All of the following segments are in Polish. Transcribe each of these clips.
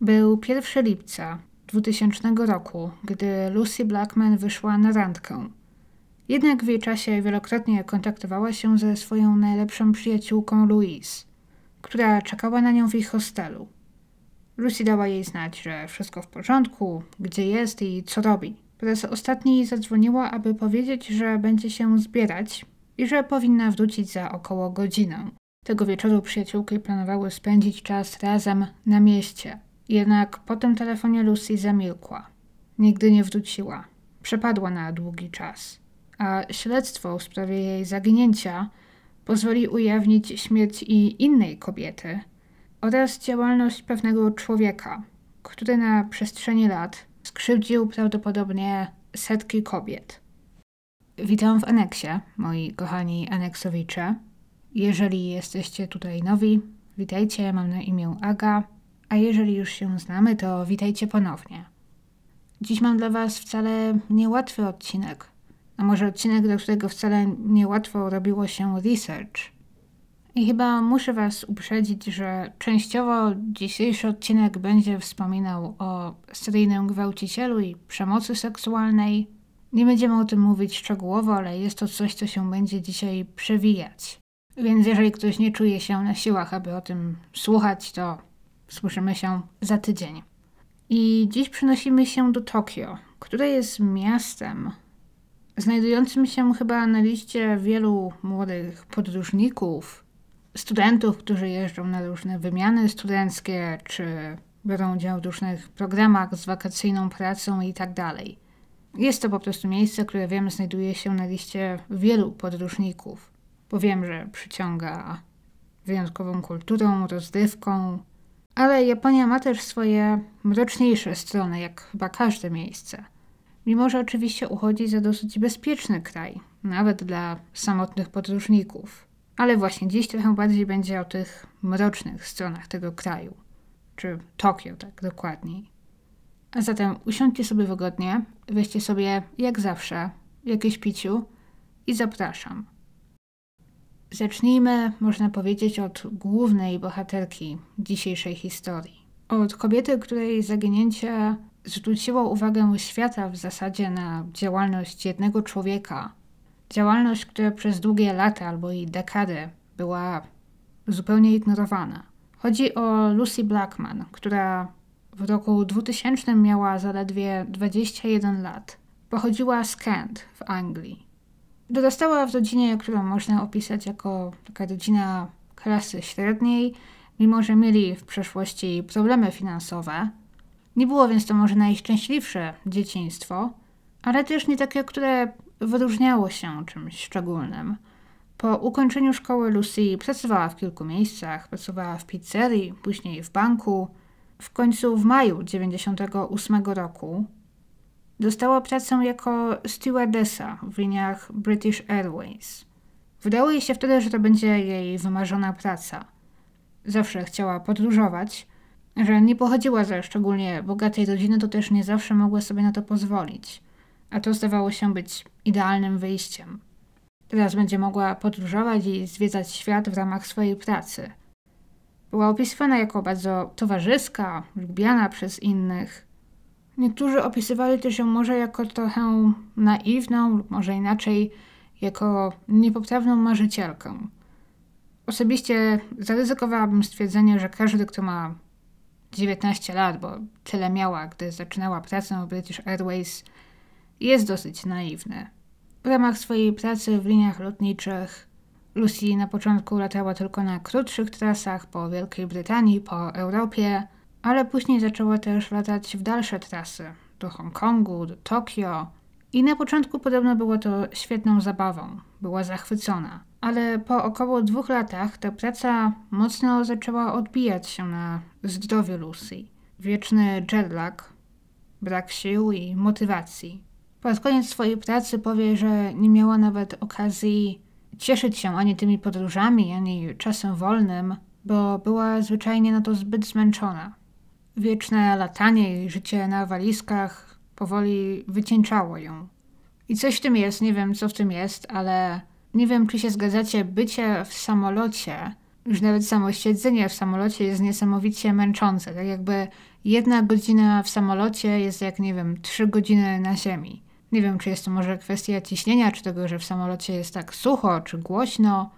Był 1 lipca 2000 roku, gdy Lucy Blackman wyszła na randkę. Jednak w jej czasie wielokrotnie kontaktowała się ze swoją najlepszą przyjaciółką Louise, która czekała na nią w ich hostelu. Lucy dała jej znać, że wszystko w porządku, gdzie jest i co robi. Po raz ostatni zadzwoniła, aby powiedzieć, że będzie się zbierać i że powinna wrócić za około godzinę. Tego wieczoru przyjaciółki planowały spędzić czas razem na mieście. Jednak po tym telefonie Lucy zamilkła. Nigdy nie wróciła. Przepadła na długi czas. A śledztwo w sprawie jej zaginięcia pozwoli ujawnić śmierć i innej kobiety oraz działalność pewnego człowieka, który na przestrzeni lat skrzywdził prawdopodobnie setki kobiet. Witam w aneksie, moi kochani aneksowicze. Jeżeli jesteście tutaj nowi, witajcie, mam na imię Aga a jeżeli już się znamy, to witajcie ponownie. Dziś mam dla Was wcale niełatwy odcinek, a może odcinek, do którego wcale niełatwo robiło się research. I chyba muszę Was uprzedzić, że częściowo dzisiejszy odcinek będzie wspominał o seryjnym gwałcicielu i przemocy seksualnej. Nie będziemy o tym mówić szczegółowo, ale jest to coś, co się będzie dzisiaj przewijać. Więc jeżeli ktoś nie czuje się na siłach, aby o tym słuchać, to Słyszymy się za tydzień. I dziś przenosimy się do Tokio, które jest miastem znajdującym się chyba na liście wielu młodych podróżników, studentów, którzy jeżdżą na różne wymiany studenckie, czy biorą udział w różnych programach z wakacyjną pracą itd. Tak jest to po prostu miejsce, które wiem znajduje się na liście wielu podróżników, bo wiem, że przyciąga wyjątkową kulturą, rozrywką, ale Japonia ma też swoje mroczniejsze strony, jak chyba każde miejsce. Mimo, że oczywiście uchodzi za dosyć bezpieczny kraj, nawet dla samotnych podróżników. Ale właśnie dziś trochę bardziej będzie o tych mrocznych stronach tego kraju, czy Tokio tak dokładniej. A zatem usiądźcie sobie wygodnie, weźcie sobie, jak zawsze, jakieś piciu i zapraszam. Zacznijmy, można powiedzieć, od głównej bohaterki dzisiejszej historii. Od kobiety, której zaginięcie zwróciło uwagę świata w zasadzie na działalność jednego człowieka. Działalność, która przez długie lata albo i dekady była zupełnie ignorowana. Chodzi o Lucy Blackman, która w roku 2000 miała zaledwie 21 lat. Pochodziła z Kent w Anglii. Dorastała w rodzinie, którą można opisać jako taka rodzina klasy średniej, mimo że mieli w przeszłości problemy finansowe. Nie było więc to może najszczęśliwsze dzieciństwo, ale też nie takie, które wyróżniało się czymś szczególnym. Po ukończeniu szkoły Lucy pracowała w kilku miejscach, pracowała w pizzerii, później w banku. W końcu w maju 98 roku Dostała pracę jako stewardessa w liniach British Airways. Wydało jej się wtedy, że to będzie jej wymarzona praca. Zawsze chciała podróżować, że nie pochodziła ze szczególnie bogatej rodziny, to też nie zawsze mogła sobie na to pozwolić. A to zdawało się być idealnym wyjściem. Teraz będzie mogła podróżować i zwiedzać świat w ramach swojej pracy. Była opisywana jako bardzo towarzyska, lubiana przez innych. Niektórzy opisywali też ją może jako trochę naiwną, lub może inaczej, jako niepoprawną marzycielkę. Osobiście zaryzykowałabym stwierdzenie, że każdy, kto ma 19 lat, bo tyle miała, gdy zaczynała pracę w British Airways, jest dosyć naiwny. W ramach swojej pracy w liniach lotniczych Lucy na początku latała tylko na krótszych trasach po Wielkiej Brytanii, po Europie – ale później zaczęła też latać w dalsze trasy do Hongkongu, do Tokio. I na początku podobno było to świetną zabawą, była zachwycona. Ale po około dwóch latach ta praca mocno zaczęła odbijać się na zdrowiu Lucy. Wieczny jetlag, brak sił i motywacji. Pod koniec swojej pracy powie, że nie miała nawet okazji cieszyć się ani tymi podróżami, ani czasem wolnym, bo była zwyczajnie na to zbyt zmęczona. Wieczne latanie i życie na walizkach powoli wycieńczało ją. I coś w tym jest, nie wiem co w tym jest, ale nie wiem czy się zgadzacie, bycie w samolocie, już nawet samo siedzenie w samolocie jest niesamowicie męczące. Tak jakby jedna godzina w samolocie jest jak, nie wiem, trzy godziny na ziemi. Nie wiem, czy jest to może kwestia ciśnienia, czy tego, że w samolocie jest tak sucho, czy głośno,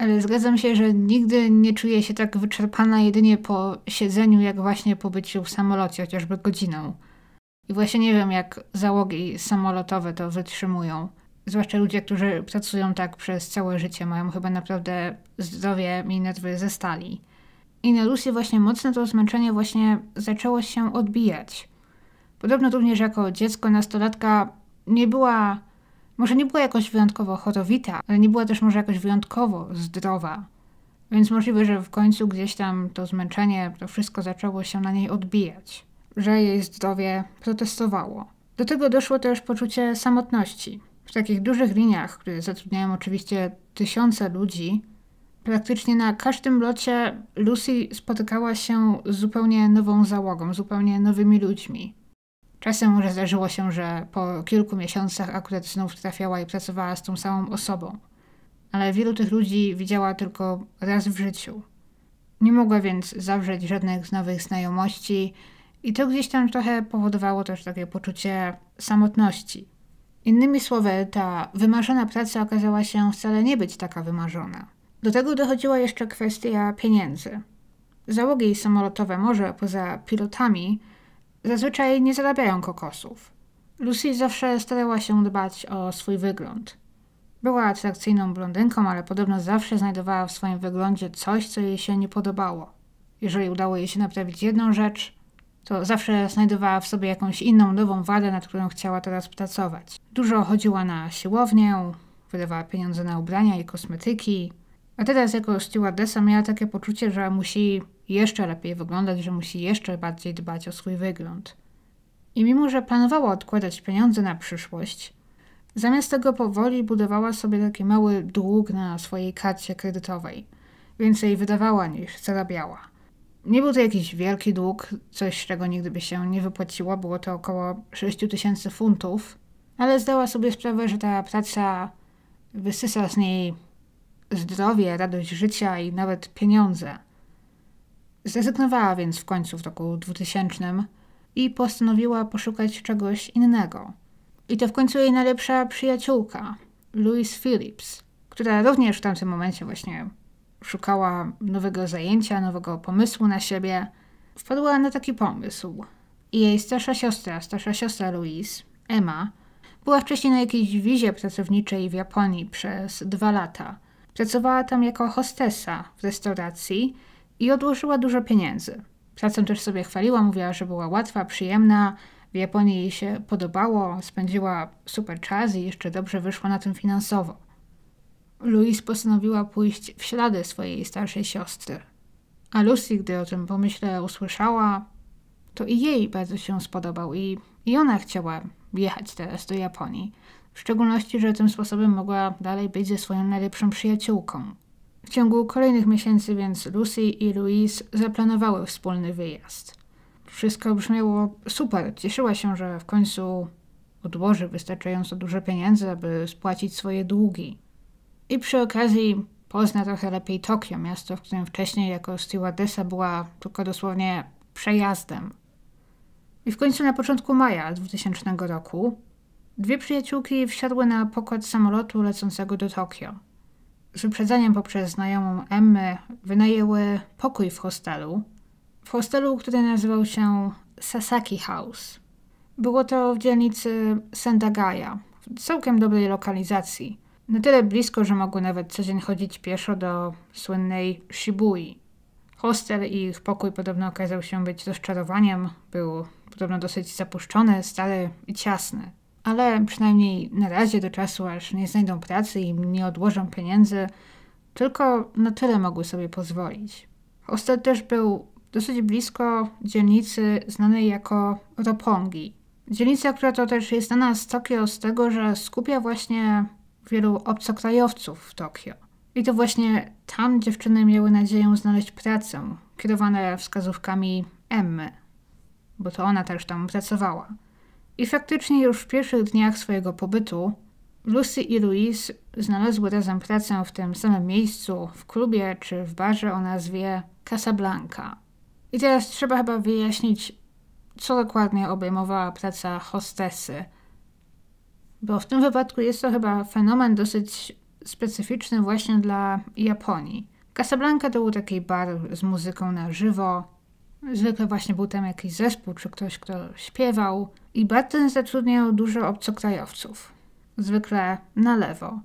ale zgadzam się, że nigdy nie czuję się tak wyczerpana jedynie po siedzeniu, jak właśnie po byciu w samolocie, chociażby godziną. I właśnie nie wiem, jak załogi samolotowe to wytrzymują. Zwłaszcza ludzie, którzy pracują tak przez całe życie, mają chyba naprawdę zdrowie i nerwy ze stali. I na Lucy właśnie mocno to zmęczenie właśnie zaczęło się odbijać. Podobno również jako dziecko, nastolatka nie była może nie była jakoś wyjątkowo chorowita, ale nie była też może jakoś wyjątkowo zdrowa. Więc możliwe, że w końcu gdzieś tam to zmęczenie, to wszystko zaczęło się na niej odbijać, że jej zdrowie protestowało. Do tego doszło też poczucie samotności. W takich dużych liniach, które zatrudniają oczywiście tysiące ludzi, praktycznie na każdym locie Lucy spotykała się z zupełnie nową załogą, zupełnie nowymi ludźmi. Czasem może zdarzyło się, że po kilku miesiącach akurat znów trafiała i pracowała z tą samą osobą, ale wielu tych ludzi widziała tylko raz w życiu. Nie mogła więc zawrzeć żadnych z nowych znajomości, i to gdzieś tam trochę powodowało też takie poczucie samotności. Innymi słowy, ta wymarzona praca okazała się wcale nie być taka wymarzona. Do tego dochodziła jeszcze kwestia pieniędzy. Załogi samolotowe może poza pilotami Zazwyczaj nie zarabiają kokosów. Lucy zawsze starała się dbać o swój wygląd. Była atrakcyjną blondynką, ale podobno zawsze znajdowała w swoim wyglądzie coś, co jej się nie podobało. Jeżeli udało jej się naprawić jedną rzecz, to zawsze znajdowała w sobie jakąś inną, nową wadę, nad którą chciała teraz pracować. Dużo chodziła na siłownię, wydawała pieniądze na ubrania i kosmetyki, a teraz jako stewardessa miała takie poczucie, że musi jeszcze lepiej wyglądać, że musi jeszcze bardziej dbać o swój wygląd. I mimo, że planowała odkładać pieniądze na przyszłość, zamiast tego powoli budowała sobie taki mały dług na swojej karcie kredytowej. Więcej wydawała niż zarabiała. Nie był to jakiś wielki dług, coś czego nigdy by się nie wypłaciło, było to około 6 tysięcy funtów, ale zdała sobie sprawę, że ta praca wysysa z niej zdrowie, radość życia i nawet pieniądze. Zrezygnowała więc w końcu w roku 2000 i postanowiła poszukać czegoś innego. I to w końcu jej najlepsza przyjaciółka, Louise Phillips, która również w tamtym momencie właśnie szukała nowego zajęcia, nowego pomysłu na siebie, wpadła na taki pomysł. I jej starsza siostra, starsza siostra Louise, Emma, była wcześniej na jakiejś wizie pracowniczej w Japonii przez dwa lata. Pracowała tam jako hostesa w restauracji, i odłożyła dużo pieniędzy. Pracę też sobie chwaliła, mówiła, że była łatwa, przyjemna, w Japonii jej się podobało, spędziła super czas i jeszcze dobrze wyszła na tym finansowo. Louise postanowiła pójść w ślady swojej starszej siostry. A Lucy, gdy o tym pomyśle usłyszała, to i jej bardzo się spodobał i, i ona chciała jechać teraz do Japonii. W szczególności, że tym sposobem mogła dalej być ze swoją najlepszą przyjaciółką, w ciągu kolejnych miesięcy więc Lucy i Louise zaplanowały wspólny wyjazd. Wszystko brzmiało super. Cieszyła się, że w końcu odłoży wystarczająco dużo pieniędzy, aby spłacić swoje długi. I przy okazji pozna trochę lepiej Tokio, miasto, w którym wcześniej jako stewardessa była tylko dosłownie przejazdem. I w końcu na początku maja 2000 roku dwie przyjaciółki wsiadły na pokład samolotu lecącego do Tokio z wyprzedzeniem poprzez znajomą Emmy wynajęły pokój w hostelu. W hostelu, który nazywał się Sasaki House. Było to w dzielnicy Sendagaya, w całkiem dobrej lokalizacji. Na tyle blisko, że mogły nawet co dzień chodzić pieszo do słynnej Shibui. Hostel i ich pokój podobno okazał się być rozczarowaniem. Był podobno dosyć zapuszczony, stary i ciasny ale przynajmniej na razie do czasu, aż nie znajdą pracy i nie odłożą pieniędzy, tylko na tyle mogły sobie pozwolić. Hostel też był dosyć blisko dzielnicy znanej jako Ropongi. Dzielnica, która to też jest znana z Tokio z tego, że skupia właśnie wielu obcokrajowców w Tokio. I to właśnie tam dziewczyny miały nadzieję znaleźć pracę, kierowane wskazówkami Emmy, bo to ona też tam pracowała. I faktycznie już w pierwszych dniach swojego pobytu Lucy i Louise znalazły razem pracę w tym samym miejscu, w klubie czy w barze o nazwie Casablanca. I teraz trzeba chyba wyjaśnić, co dokładnie obejmowała praca hostesy. Bo w tym wypadku jest to chyba fenomen dosyć specyficzny właśnie dla Japonii. Casablanca to był taki bar z muzyką na żywo, Zwykle właśnie był tam jakiś zespół czy ktoś, kto śpiewał. I Barton ten zatrudniał dużo obcokrajowców. Zwykle na lewo.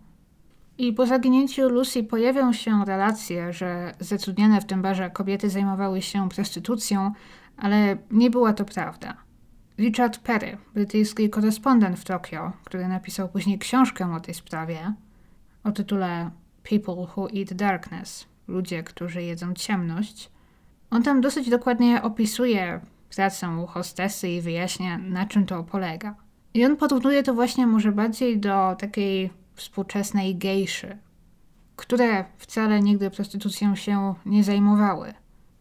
I po zaginięciu Lucy pojawią się relacje, że zatrudniane w tym barze kobiety zajmowały się prostytucją, ale nie była to prawda. Richard Perry, brytyjski korespondent w Tokio, który napisał później książkę o tej sprawie o tytule People Who Eat Darkness Ludzie, którzy jedzą ciemność on tam dosyć dokładnie opisuje pracę u hostesy i wyjaśnia, na czym to polega. I on porównuje to właśnie może bardziej do takiej współczesnej gejszy, które wcale nigdy prostytucją się nie zajmowały,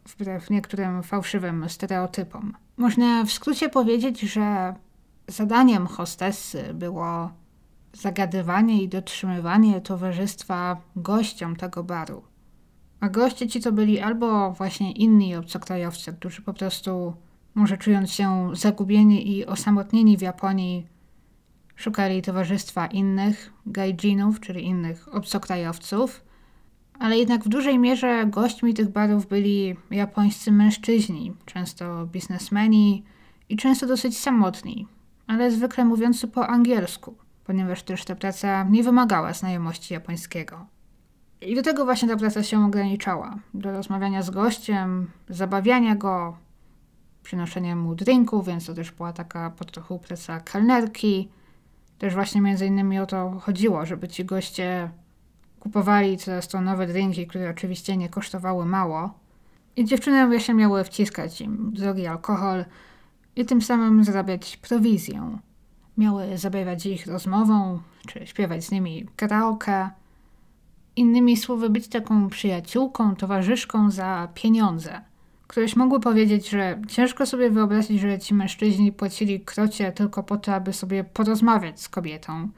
wbrew niektórym fałszywym stereotypom. Można w skrócie powiedzieć, że zadaniem hostesy było zagadywanie i dotrzymywanie towarzystwa gościom tego baru. A goście ci to byli albo właśnie inni obcokrajowcy, którzy po prostu, może czując się zagubieni i osamotnieni w Japonii, szukali towarzystwa innych gaijinów, czyli innych obcokrajowców, ale jednak w dużej mierze gośćmi tych barów byli japońscy mężczyźni, często biznesmeni i często dosyć samotni, ale zwykle mówiący po angielsku, ponieważ też ta praca nie wymagała znajomości japońskiego. I do tego właśnie ta praca się ograniczała. Do rozmawiania z gościem, zabawiania go, przynoszenia mu drinków, więc to też była taka po trochu praca kelnerki. Też właśnie między innymi o to chodziło, żeby ci goście kupowali coraz to nowe drinki, które oczywiście nie kosztowały mało. I dziewczyny właśnie miały wciskać im drogi alkohol i tym samym zarabiać prowizję. Miały zabawiać ich rozmową, czy śpiewać z nimi karaoke, Innymi słowy, być taką przyjaciółką, towarzyszką za pieniądze. ktoś mógłby powiedzieć, że ciężko sobie wyobrazić, że ci mężczyźni płacili krocie tylko po to, aby sobie porozmawiać z kobietą.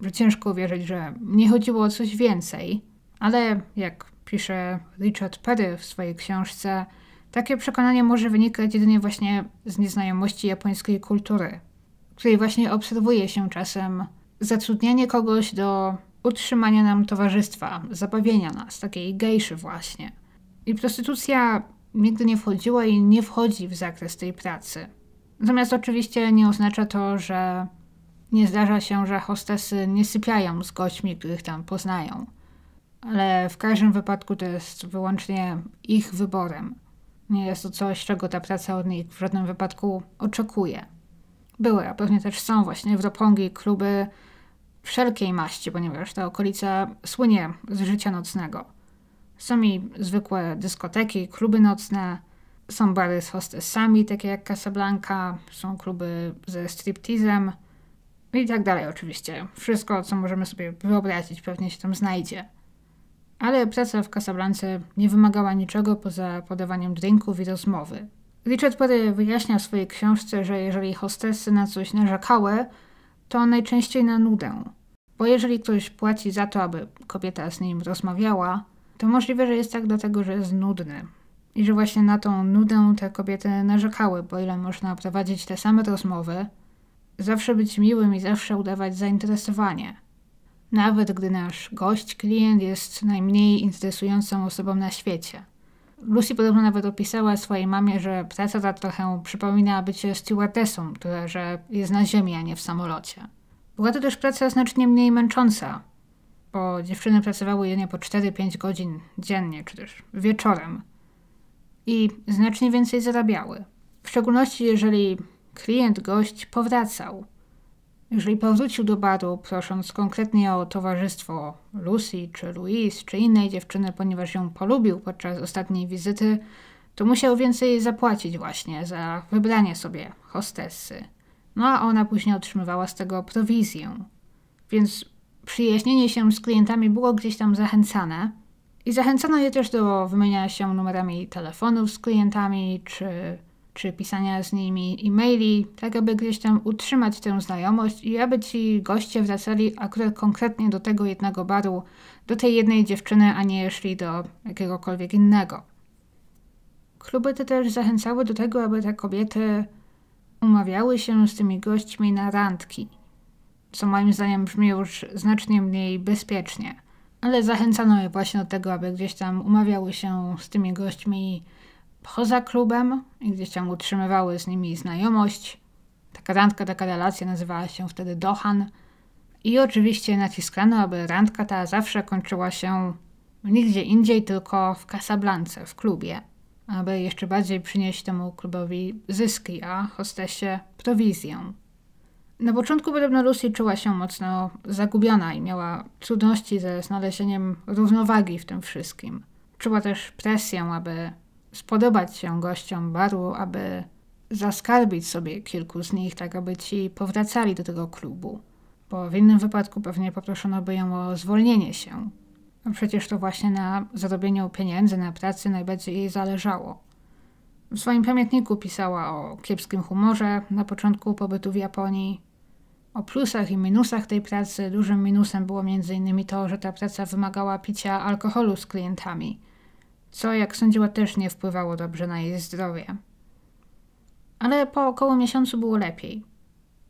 Że ciężko uwierzyć, że nie chodziło o coś więcej. Ale jak pisze Richard Perry w swojej książce, takie przekonanie może wynikać jedynie właśnie z nieznajomości japońskiej kultury, której właśnie obserwuje się czasem zatrudnianie kogoś do utrzymania nam towarzystwa, zabawienia nas, takiej gejszy właśnie. I prostytucja nigdy nie wchodziła i nie wchodzi w zakres tej pracy. Natomiast oczywiście nie oznacza to, że nie zdarza się, że hostesy nie sypiają z gośćmi, których tam poznają. Ale w każdym wypadku to jest wyłącznie ich wyborem. Nie jest to coś, czego ta praca od nich w żadnym wypadku oczekuje. Były, a pewnie też są właśnie w wropongi, kluby, wszelkiej maści, ponieważ ta okolica słynie z życia nocnego. Są i zwykłe dyskoteki, kluby nocne, są bary z hostessami, takie jak Casablanca, są kluby ze striptizem i tak dalej oczywiście. Wszystko, co możemy sobie wyobrazić, pewnie się tam znajdzie. Ale praca w Casablance nie wymagała niczego poza podawaniem drinków i rozmowy. Richard Perry wyjaśnia w swojej książce, że jeżeli hostessy na coś narzekały, to najczęściej na nudę. Bo jeżeli ktoś płaci za to, aby kobieta z nim rozmawiała, to możliwe, że jest tak dlatego, że jest nudny. I że właśnie na tą nudę te kobiety narzekały, bo ile można prowadzić te same rozmowy, zawsze być miłym i zawsze udawać zainteresowanie. Nawet gdy nasz gość, klient jest najmniej interesującą osobą na świecie. Lucy podobno nawet opisała swojej mamie, że praca ta trochę przypomina bycie stewardessą, która że jest na ziemi, a nie w samolocie. Była to też praca znacznie mniej męcząca, bo dziewczyny pracowały jedynie po 4-5 godzin dziennie, czy też wieczorem. I znacznie więcej zarabiały. W szczególności jeżeli klient, gość powracał. Jeżeli powrócił do baru, prosząc konkretnie o towarzystwo Lucy, czy Louise, czy innej dziewczyny, ponieważ ją polubił podczas ostatniej wizyty, to musiał więcej zapłacić właśnie za wybranie sobie hostessy. No a ona później otrzymywała z tego prowizję. Więc przyjaźnienie się z klientami było gdzieś tam zachęcane. I zachęcano je też do wymieniania się numerami telefonów z klientami, czy czy pisania z nimi e-maili, tak aby gdzieś tam utrzymać tę znajomość i aby ci goście wracali akurat konkretnie do tego jednego baru, do tej jednej dziewczyny, a nie szli do jakiegokolwiek innego. Kluby te też zachęcały do tego, aby te kobiety umawiały się z tymi gośćmi na randki, co moim zdaniem brzmi już znacznie mniej bezpiecznie, ale zachęcano je właśnie do tego, aby gdzieś tam umawiały się z tymi gośćmi poza klubem i gdzieś tam utrzymywały z nimi znajomość. Taka randka, taka relacja nazywała się wtedy Dohan. I oczywiście naciskano, aby randka ta zawsze kończyła się nigdzie indziej, tylko w Casablance, w klubie, aby jeszcze bardziej przynieść temu klubowi zyski, a hostesie prowizję. Na początku podobno Lucy czuła się mocno zagubiona i miała trudności ze znalezieniem równowagi w tym wszystkim. Czuła też presję, aby spodobać się gościom baru, aby zaskarbić sobie kilku z nich, tak aby ci powracali do tego klubu. Bo w innym wypadku pewnie poproszono by ją o zwolnienie się. A no przecież to właśnie na zarobieniu pieniędzy, na pracy najbardziej jej zależało. W swoim pamiętniku pisała o kiepskim humorze na początku pobytu w Japonii, o plusach i minusach tej pracy. Dużym minusem było m.in. to, że ta praca wymagała picia alkoholu z klientami – co jak sądziła też nie wpływało dobrze na jej zdrowie. Ale po około miesiącu było lepiej.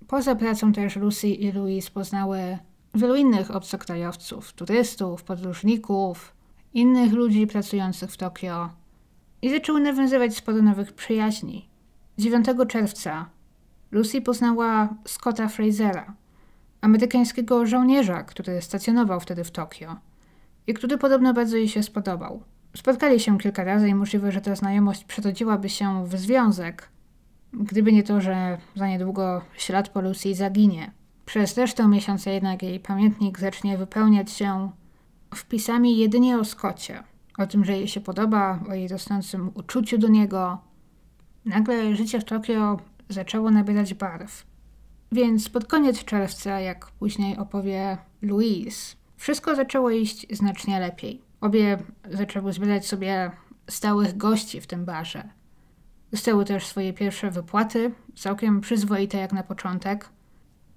Poza pracą też Lucy i Louis poznały wielu innych obcokrajowców, turystów, podróżników, innych ludzi pracujących w Tokio i zaczęły nawiązywać sporo nowych przyjaźni. 9 czerwca Lucy poznała Scotta Frasera, amerykańskiego żołnierza, który stacjonował wtedy w Tokio i który podobno bardzo jej się spodobał. Spotkali się kilka razy i możliwe, że ta znajomość przerodziłaby się w związek, gdyby nie to, że za niedługo ślad po Lucy zaginie. Przez resztę miesiąca jednak jej pamiętnik zacznie wypełniać się wpisami jedynie o Skocie. O tym, że jej się podoba, o jej rosnącym uczuciu do niego. Nagle życie w Tokio zaczęło nabierać barw. Więc pod koniec czerwca, jak później opowie Louise, wszystko zaczęło iść znacznie lepiej. Obie zaczęły zbierać sobie stałych gości w tym barze. Dostały też swoje pierwsze wypłaty, całkiem przyzwoite jak na początek,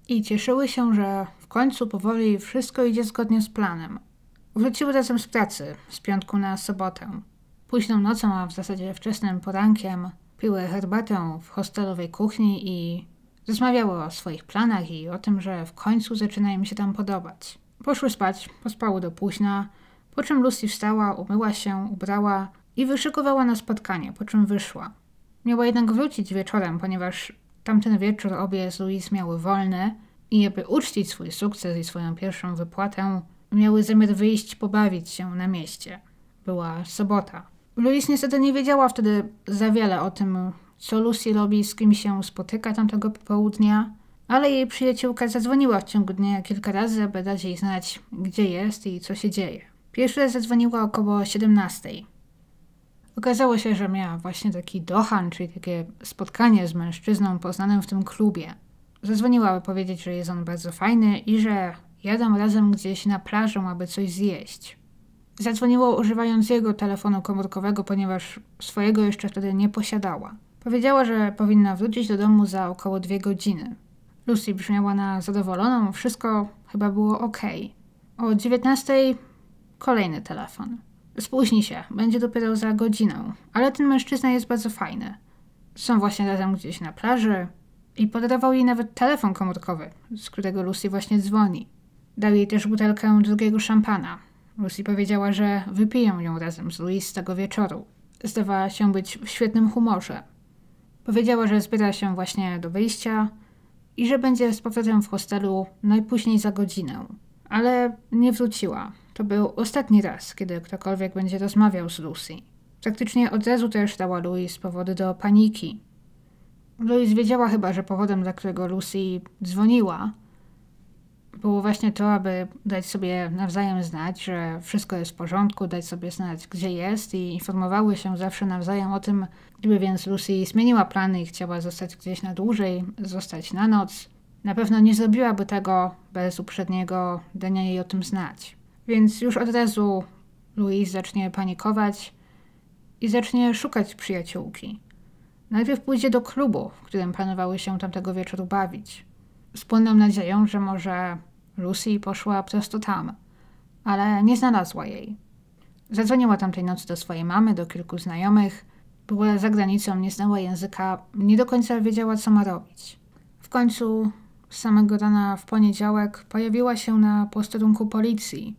i cieszyły się, że w końcu powoli wszystko idzie zgodnie z planem. Wróciły razem z pracy, z piątku na sobotę. Późną nocą, a w zasadzie wczesnym porankiem, piły herbatę w hostelowej kuchni i rozmawiały o swoich planach i o tym, że w końcu zaczyna im się tam podobać. Poszły spać, pospały do późna, po czym Lucy wstała, umyła się, ubrała i wyszykowała na spotkanie, po czym wyszła. Miała jednak wrócić wieczorem, ponieważ tamten wieczór obie z Louise miały wolne i aby uczcić swój sukces i swoją pierwszą wypłatę, miały zamiar wyjść pobawić się na mieście. Była sobota. Louise niestety nie wiedziała wtedy za wiele o tym, co Lucy robi, z kim się spotyka tamtego popołudnia, ale jej przyjaciółka zadzwoniła w ciągu dnia kilka razy, aby dać jej znać, gdzie jest i co się dzieje. Pierwszy raz zadzwoniła około 17. Okazało się, że miała właśnie taki dochan, czyli takie spotkanie z mężczyzną poznanym w tym klubie. Zadzwoniła, by powiedzieć, że jest on bardzo fajny i że jadą razem gdzieś na plażę, aby coś zjeść. Zadzwoniło używając jego telefonu komórkowego, ponieważ swojego jeszcze wtedy nie posiadała. Powiedziała, że powinna wrócić do domu za około dwie godziny. Lucy brzmiała na zadowoloną, wszystko chyba było ok. O 19 Kolejny telefon. Spóźni się, będzie dopiero za godzinę, ale ten mężczyzna jest bardzo fajny. Są właśnie razem gdzieś na plaży i podarował jej nawet telefon komórkowy, z którego Lucy właśnie dzwoni. Dał jej też butelkę drugiego szampana. Lucy powiedziała, że wypiją ją razem z Louis tego wieczoru. Zdawała się być w świetnym humorze. Powiedziała, że zbiera się właśnie do wyjścia i że będzie z powrotem w hostelu najpóźniej za godzinę, ale nie wróciła. To był ostatni raz, kiedy ktokolwiek będzie rozmawiał z Lucy. Praktycznie od razu też dała Louis powody do paniki. Louis wiedziała chyba, że powodem, dla którego Lucy dzwoniła, było właśnie to, aby dać sobie nawzajem znać, że wszystko jest w porządku, dać sobie znać, gdzie jest i informowały się zawsze nawzajem o tym, gdyby więc Lucy zmieniła plany i chciała zostać gdzieś na dłużej, zostać na noc. Na pewno nie zrobiłaby tego bez uprzedniego dania jej o tym znać. Więc już od razu Louise zacznie panikować i zacznie szukać przyjaciółki. Najpierw pójdzie do klubu, w którym planowały się tamtego wieczoru bawić. Z płynną nadzieją, że może Lucy poszła prosto tam, ale nie znalazła jej. Zadzwoniła tamtej nocy do swojej mamy, do kilku znajomych. Była za granicą, nie znała języka, nie do końca wiedziała, co ma robić. W końcu samego dnia w poniedziałek pojawiła się na posterunku policji,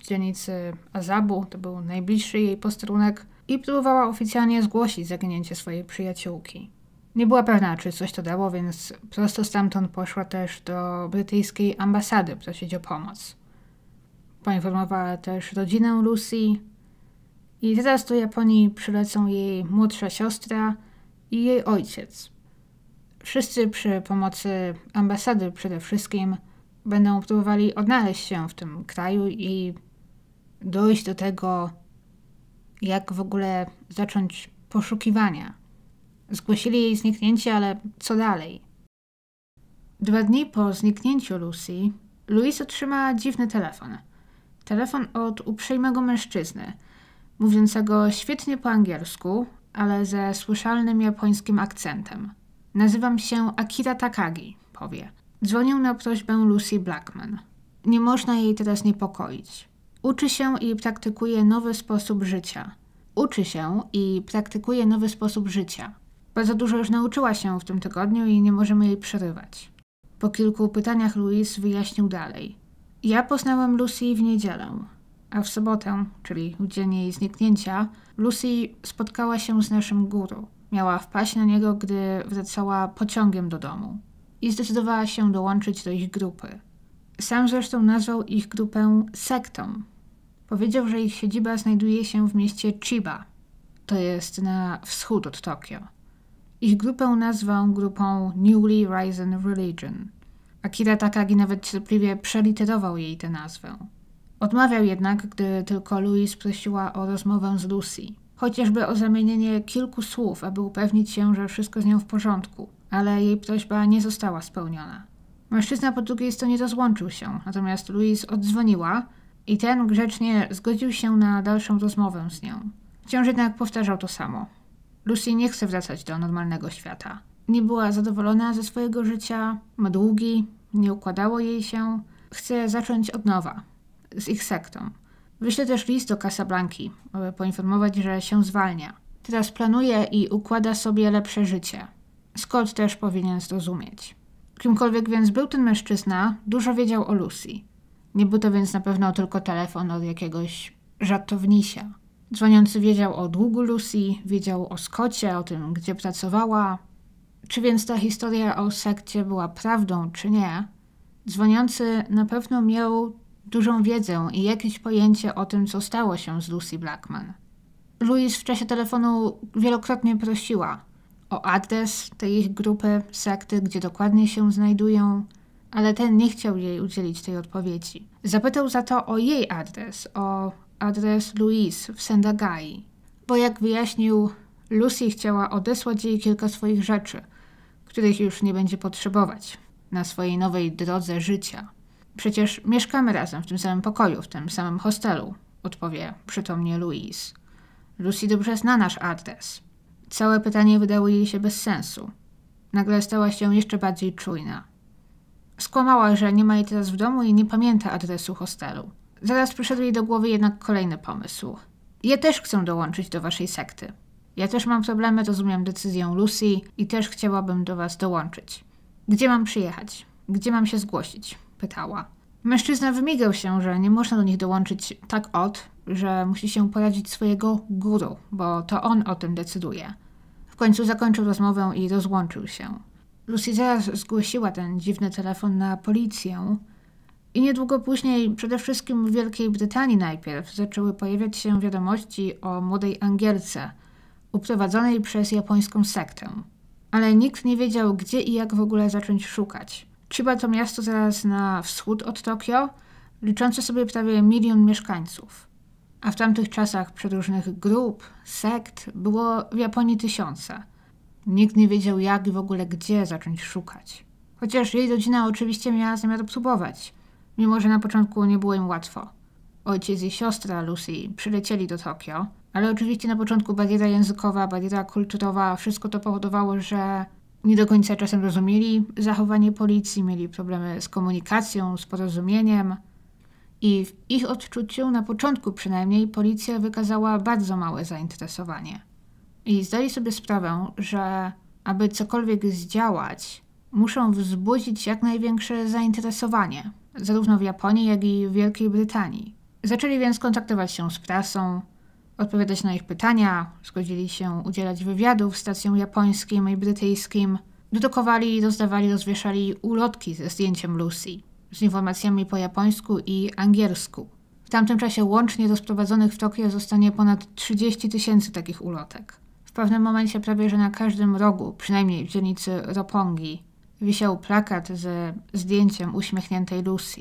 w dzielnicy Azabu, to był najbliższy jej posterunek, i próbowała oficjalnie zgłosić zaginięcie swojej przyjaciółki. Nie była pewna, czy coś to dało, więc prosto stamtąd poszła też do brytyjskiej ambasady prosić o pomoc. Poinformowała też rodzinę Lucy i teraz do Japonii przylecą jej młodsza siostra i jej ojciec. Wszyscy przy pomocy ambasady przede wszystkim będą próbowali odnaleźć się w tym kraju i dojść do tego, jak w ogóle zacząć poszukiwania. Zgłosili jej zniknięcie, ale co dalej? Dwa dni po zniknięciu Lucy, Louise otrzymała dziwny telefon. Telefon od uprzejmego mężczyzny, mówiącego świetnie po angielsku, ale ze słyszalnym japońskim akcentem. Nazywam się Akira Takagi, powie. Dzwonił na prośbę Lucy Blackman. Nie można jej teraz niepokoić. Uczy się i praktykuje nowy sposób życia. Uczy się i praktykuje nowy sposób życia. Bardzo dużo już nauczyła się w tym tygodniu i nie możemy jej przerywać. Po kilku pytaniach Louis wyjaśnił dalej. Ja poznałem Lucy w niedzielę, a w sobotę, czyli w dzień jej zniknięcia, Lucy spotkała się z naszym guru. Miała wpaść na niego, gdy wracała pociągiem do domu i zdecydowała się dołączyć do ich grupy. Sam zresztą nazwał ich grupę sektą. Powiedział, że ich siedziba znajduje się w mieście Chiba, to jest na wschód od Tokio. Ich grupę nazwał grupą Newly Risen Religion. Akira Takagi nawet cierpliwie przeliterował jej tę nazwę. Odmawiał jednak, gdy tylko Louis prosiła o rozmowę z Lucy. Chociażby o zamienienie kilku słów, aby upewnić się, że wszystko z nią w porządku, ale jej prośba nie została spełniona. Mężczyzna po drugiej stronie rozłączył się, natomiast Louise oddzwoniła i ten grzecznie zgodził się na dalszą rozmowę z nią. Wciąż jednak powtarzał to samo. Lucy nie chce wracać do normalnego świata. Nie była zadowolona ze swojego życia, ma długi, nie układało jej się. Chce zacząć od nowa, z ich sektą. Wyśle też list do Casablanki, aby poinformować, że się zwalnia. Teraz planuje i układa sobie lepsze życie. Scott też powinien zrozumieć. Kimkolwiek więc był ten mężczyzna, dużo wiedział o Lucy. Nie był to więc na pewno tylko telefon od jakiegoś żartownisia. Dzwoniący wiedział o długu Lucy, wiedział o Skocie, o tym, gdzie pracowała. Czy więc ta historia o sekcie była prawdą, czy nie? Dzwoniący na pewno miał dużą wiedzę i jakieś pojęcie o tym, co stało się z Lucy Blackman. Louise w czasie telefonu wielokrotnie prosiła, o adres tej ich grupy, sekty, gdzie dokładnie się znajdują, ale ten nie chciał jej udzielić tej odpowiedzi. Zapytał za to o jej adres, o adres Louise w Sendagai, bo jak wyjaśnił, Lucy chciała odesłać jej kilka swoich rzeczy, których już nie będzie potrzebować na swojej nowej drodze życia. Przecież mieszkamy razem w tym samym pokoju, w tym samym hostelu, odpowie przytomnie Louise. Lucy dobrze zna nasz adres. Całe pytanie wydało jej się bez sensu. Nagle stała się jeszcze bardziej czujna. Skłamała, że nie ma jej teraz w domu i nie pamięta adresu hostelu. Zaraz przyszedł jej do głowy jednak kolejny pomysł. Ja też chcę dołączyć do waszej sekty. Ja też mam problemy, rozumiem decyzję Lucy i też chciałabym do was dołączyć. Gdzie mam przyjechać? Gdzie mam się zgłosić? Pytała. Mężczyzna wymigał się, że nie można do nich dołączyć tak od, że musi się poradzić swojego guru, bo to on o tym decyduje. W końcu zakończył rozmowę i rozłączył się. Lucy zaraz zgłosiła ten dziwny telefon na policję i niedługo później, przede wszystkim w Wielkiej Brytanii najpierw, zaczęły pojawiać się wiadomości o młodej Angielce, uprowadzonej przez japońską sektę. Ale nikt nie wiedział, gdzie i jak w ogóle zacząć szukać. Chiba to miasto zaraz na wschód od Tokio, liczące sobie prawie milion mieszkańców. A w tamtych czasach przeróżnych grup, sekt było w Japonii tysiące. Nikt nie wiedział jak i w ogóle gdzie zacząć szukać. Chociaż jej rodzina oczywiście miała zamiar próbować, mimo że na początku nie było im łatwo. Ojciec i siostra Lucy przylecieli do Tokio, ale oczywiście na początku bariera językowa, bariera kulturowa, wszystko to powodowało, że nie do końca czasem rozumieli zachowanie policji, mieli problemy z komunikacją, z porozumieniem. I w ich odczuciu, na początku przynajmniej, policja wykazała bardzo małe zainteresowanie. I zdali sobie sprawę, że aby cokolwiek zdziałać, muszą wzbudzić jak największe zainteresowanie, zarówno w Japonii, jak i w Wielkiej Brytanii. Zaczęli więc kontaktować się z prasą, odpowiadać na ich pytania, zgodzili się udzielać wywiadów stacjom japońskim i brytyjskim, drukowali, rozdawali, rozwieszali ulotki ze zdjęciem Lucy, z informacjami po japońsku i angielsku. W tamtym czasie łącznie rozprowadzonych w Tokio zostanie ponad 30 tysięcy takich ulotek. W pewnym momencie prawie że na każdym rogu, przynajmniej w dzielnicy Ropongi, wisiał plakat ze zdjęciem uśmiechniętej Lucy.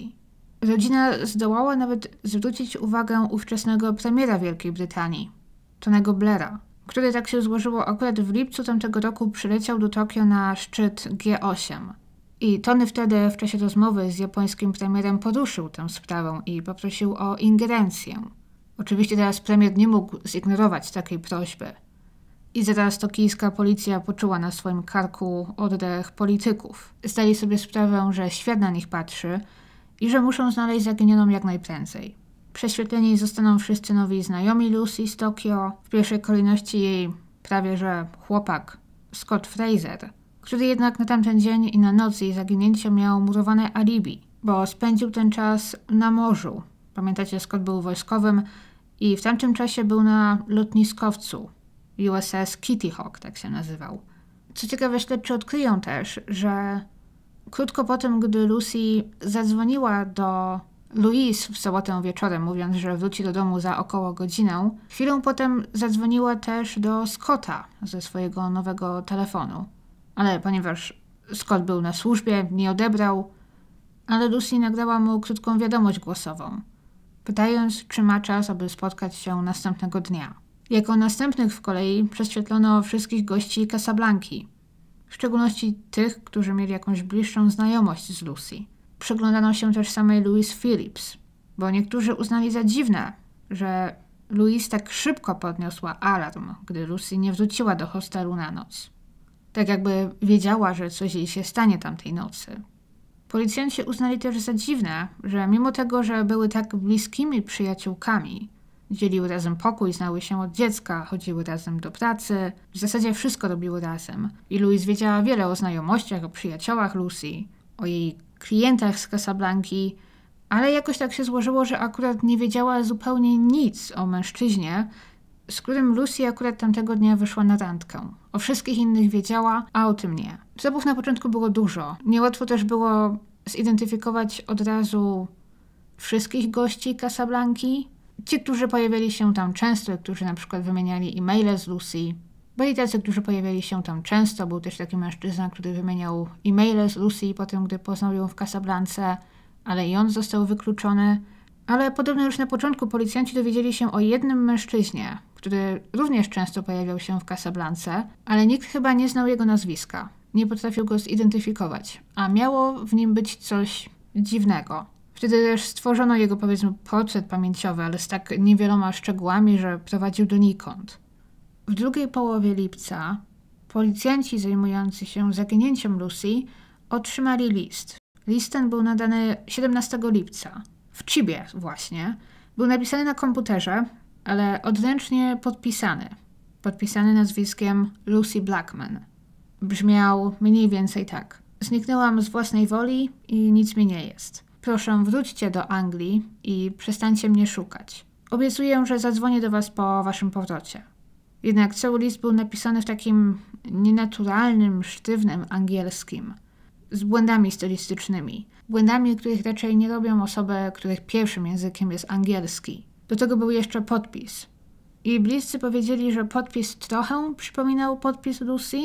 Rodzina zdołała nawet zwrócić uwagę ówczesnego premiera Wielkiej Brytanii, Tonego Blaira, który tak się złożyło akurat w lipcu tamtego roku przyleciał do Tokio na szczyt G8. I Tony wtedy w czasie rozmowy z japońskim premierem poruszył tę sprawę i poprosił o ingerencję. Oczywiście teraz premier nie mógł zignorować takiej prośby. I zaraz tokijska policja poczuła na swoim karku oddech polityków. Zdali sobie sprawę, że świat na nich patrzy – i że muszą znaleźć zaginioną jak najprędzej. Prześwietleni zostaną wszyscy nowi znajomi Lucy z Tokio, w pierwszej kolejności jej prawie że chłopak Scott Fraser, który jednak na tamten dzień i na noc jej zaginięcia miał murowane alibi, bo spędził ten czas na morzu. Pamiętacie, Scott był wojskowym i w tamtym czasie był na lotniskowcu USS Kitty Hawk, tak się nazywał. Co ciekawe, śledczy odkryją też, że Krótko potem, gdy Lucy zadzwoniła do Louise w sobotę wieczorem, mówiąc, że wróci do domu za około godzinę, chwilę potem zadzwoniła też do Scotta ze swojego nowego telefonu. Ale ponieważ Scott był na służbie, nie odebrał, ale Lucy nagrała mu krótką wiadomość głosową, pytając, czy ma czas, aby spotkać się następnego dnia. Jako następnych w kolei prześwietlono wszystkich gości Casablanki – w szczególności tych, którzy mieli jakąś bliższą znajomość z Lucy. Przyglądano się też samej Louise Phillips, bo niektórzy uznali za dziwne, że Louise tak szybko podniosła alarm, gdy Lucy nie wróciła do hostelu na noc. Tak jakby wiedziała, że coś jej się stanie tamtej nocy. Policjanci uznali też za dziwne, że mimo tego, że były tak bliskimi przyjaciółkami, Dzieliły razem pokój, znały się od dziecka, chodziły razem do pracy, w zasadzie wszystko robiły razem. I Louise wiedziała wiele o znajomościach, o przyjaciołach Lucy, o jej klientach z Casablanki, ale jakoś tak się złożyło, że akurat nie wiedziała zupełnie nic o mężczyźnie, z którym Lucy akurat tamtego dnia wyszła na randkę. O wszystkich innych wiedziała, a o tym nie. Zabów na początku było dużo. Niełatwo też było zidentyfikować od razu wszystkich gości Casablanki, Ci, którzy pojawiali się tam często, którzy na przykład wymieniali e-maile z Lucy, byli tacy, którzy pojawiali się tam często. Był też taki mężczyzna, który wymieniał e-maile z Lucy po tym, gdy poznał ją w Casablance, ale i on został wykluczony. Ale podobno już na początku policjanci dowiedzieli się o jednym mężczyźnie, który również często pojawiał się w Casablance, ale nikt chyba nie znał jego nazwiska. Nie potrafił go zidentyfikować, a miało w nim być coś dziwnego. Wtedy też stworzono jego powiedzmy portret pamięciowy, ale z tak niewieloma szczegółami, że prowadził donikąd. W drugiej połowie lipca policjanci zajmujący się zaginięciem Lucy otrzymali list. List ten był nadany 17 lipca, w Cibie właśnie. Był napisany na komputerze, ale odręcznie podpisany. Podpisany nazwiskiem Lucy Blackman. Brzmiał mniej więcej tak. Zniknęłam z własnej woli i nic mi nie jest. Proszę wróćcie do Anglii i przestańcie mnie szukać. Obiecuję, że zadzwonię do was po waszym powrocie. Jednak cały list był napisany w takim nienaturalnym, sztywnym angielskim, z błędami stylistycznymi, błędami, których raczej nie robią osoby, których pierwszym językiem jest angielski. Do tego był jeszcze podpis. I bliscy powiedzieli, że podpis trochę przypominał podpis Lucy,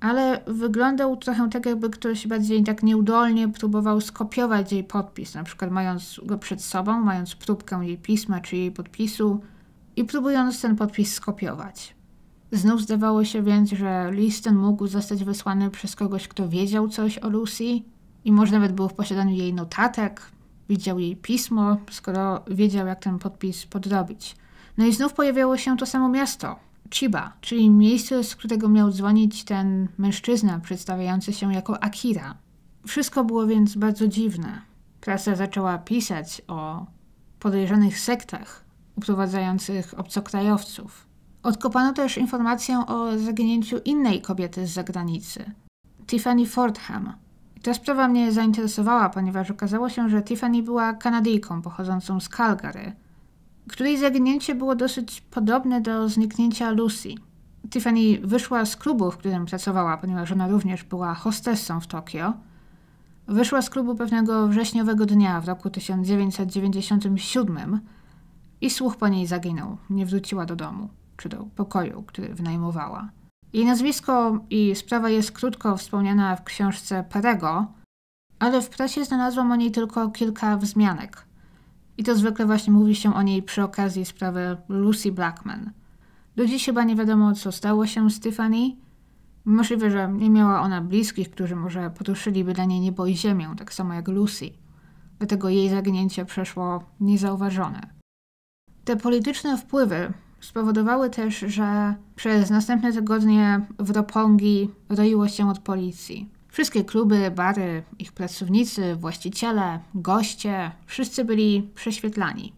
ale wyglądał trochę tak, jakby ktoś bardziej tak nieudolnie próbował skopiować jej podpis, na przykład mając go przed sobą, mając próbkę jej pisma czy jej podpisu i próbując ten podpis skopiować. Znów zdawało się więc, że list ten mógł zostać wysłany przez kogoś, kto wiedział coś o Lucy i może nawet był w posiadaniu jej notatek, widział jej pismo, skoro wiedział, jak ten podpis podrobić. No i znów pojawiało się to samo miasto, Chiba, czyli miejsce, z którego miał dzwonić ten mężczyzna przedstawiający się jako Akira. Wszystko było więc bardzo dziwne. Prasa zaczęła pisać o podejrzanych sektach uprowadzających obcokrajowców. Odkopano też informację o zaginięciu innej kobiety z zagranicy, Tiffany Fordham. Ta sprawa mnie zainteresowała, ponieważ okazało się, że Tiffany była Kanadyjką pochodzącą z Calgary – której zaginięcie było dosyć podobne do zniknięcia Lucy. Tiffany wyszła z klubu, w którym pracowała, ponieważ ona również była hostessą w Tokio. Wyszła z klubu pewnego wrześniowego dnia w roku 1997 i słuch po niej zaginął. Nie wróciła do domu czy do pokoju, który wynajmowała. Jej nazwisko i sprawa jest krótko wspomniana w książce Perego, ale w prasie znalazłam o niej tylko kilka wzmianek. I to zwykle właśnie mówi się o niej przy okazji sprawy Lucy Blackman. Do dziś chyba nie wiadomo, co stało się z Tiffany. Możliwe, że nie miała ona bliskich, którzy może poduszyliby dla niej niebo i ziemię, tak samo jak Lucy. Dlatego jej zagnięcie przeszło niezauważone. Te polityczne wpływy spowodowały też, że przez następne tygodnie w Ropongi roiło się od policji. Wszystkie kluby, bary, ich pracownicy, właściciele, goście, wszyscy byli prześwietlani.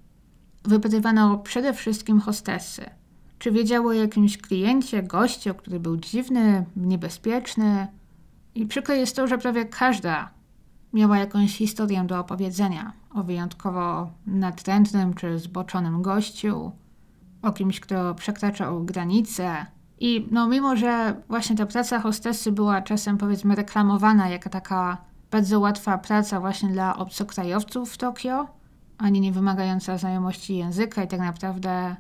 Wypytywano przede wszystkim hostesy. Czy wiedziały o jakimś kliencie, gościu, który był dziwny, niebezpieczny? I przykre jest to, że prawie każda miała jakąś historię do opowiedzenia o wyjątkowo natrętnym czy zboczonym gościu, o kimś, kto przekraczał granice, i no, mimo, że właśnie ta praca hostessy była czasem powiedzmy reklamowana jako taka bardzo łatwa praca właśnie dla obcokrajowców w Tokio, ani nie wymagająca znajomości języka i tak naprawdę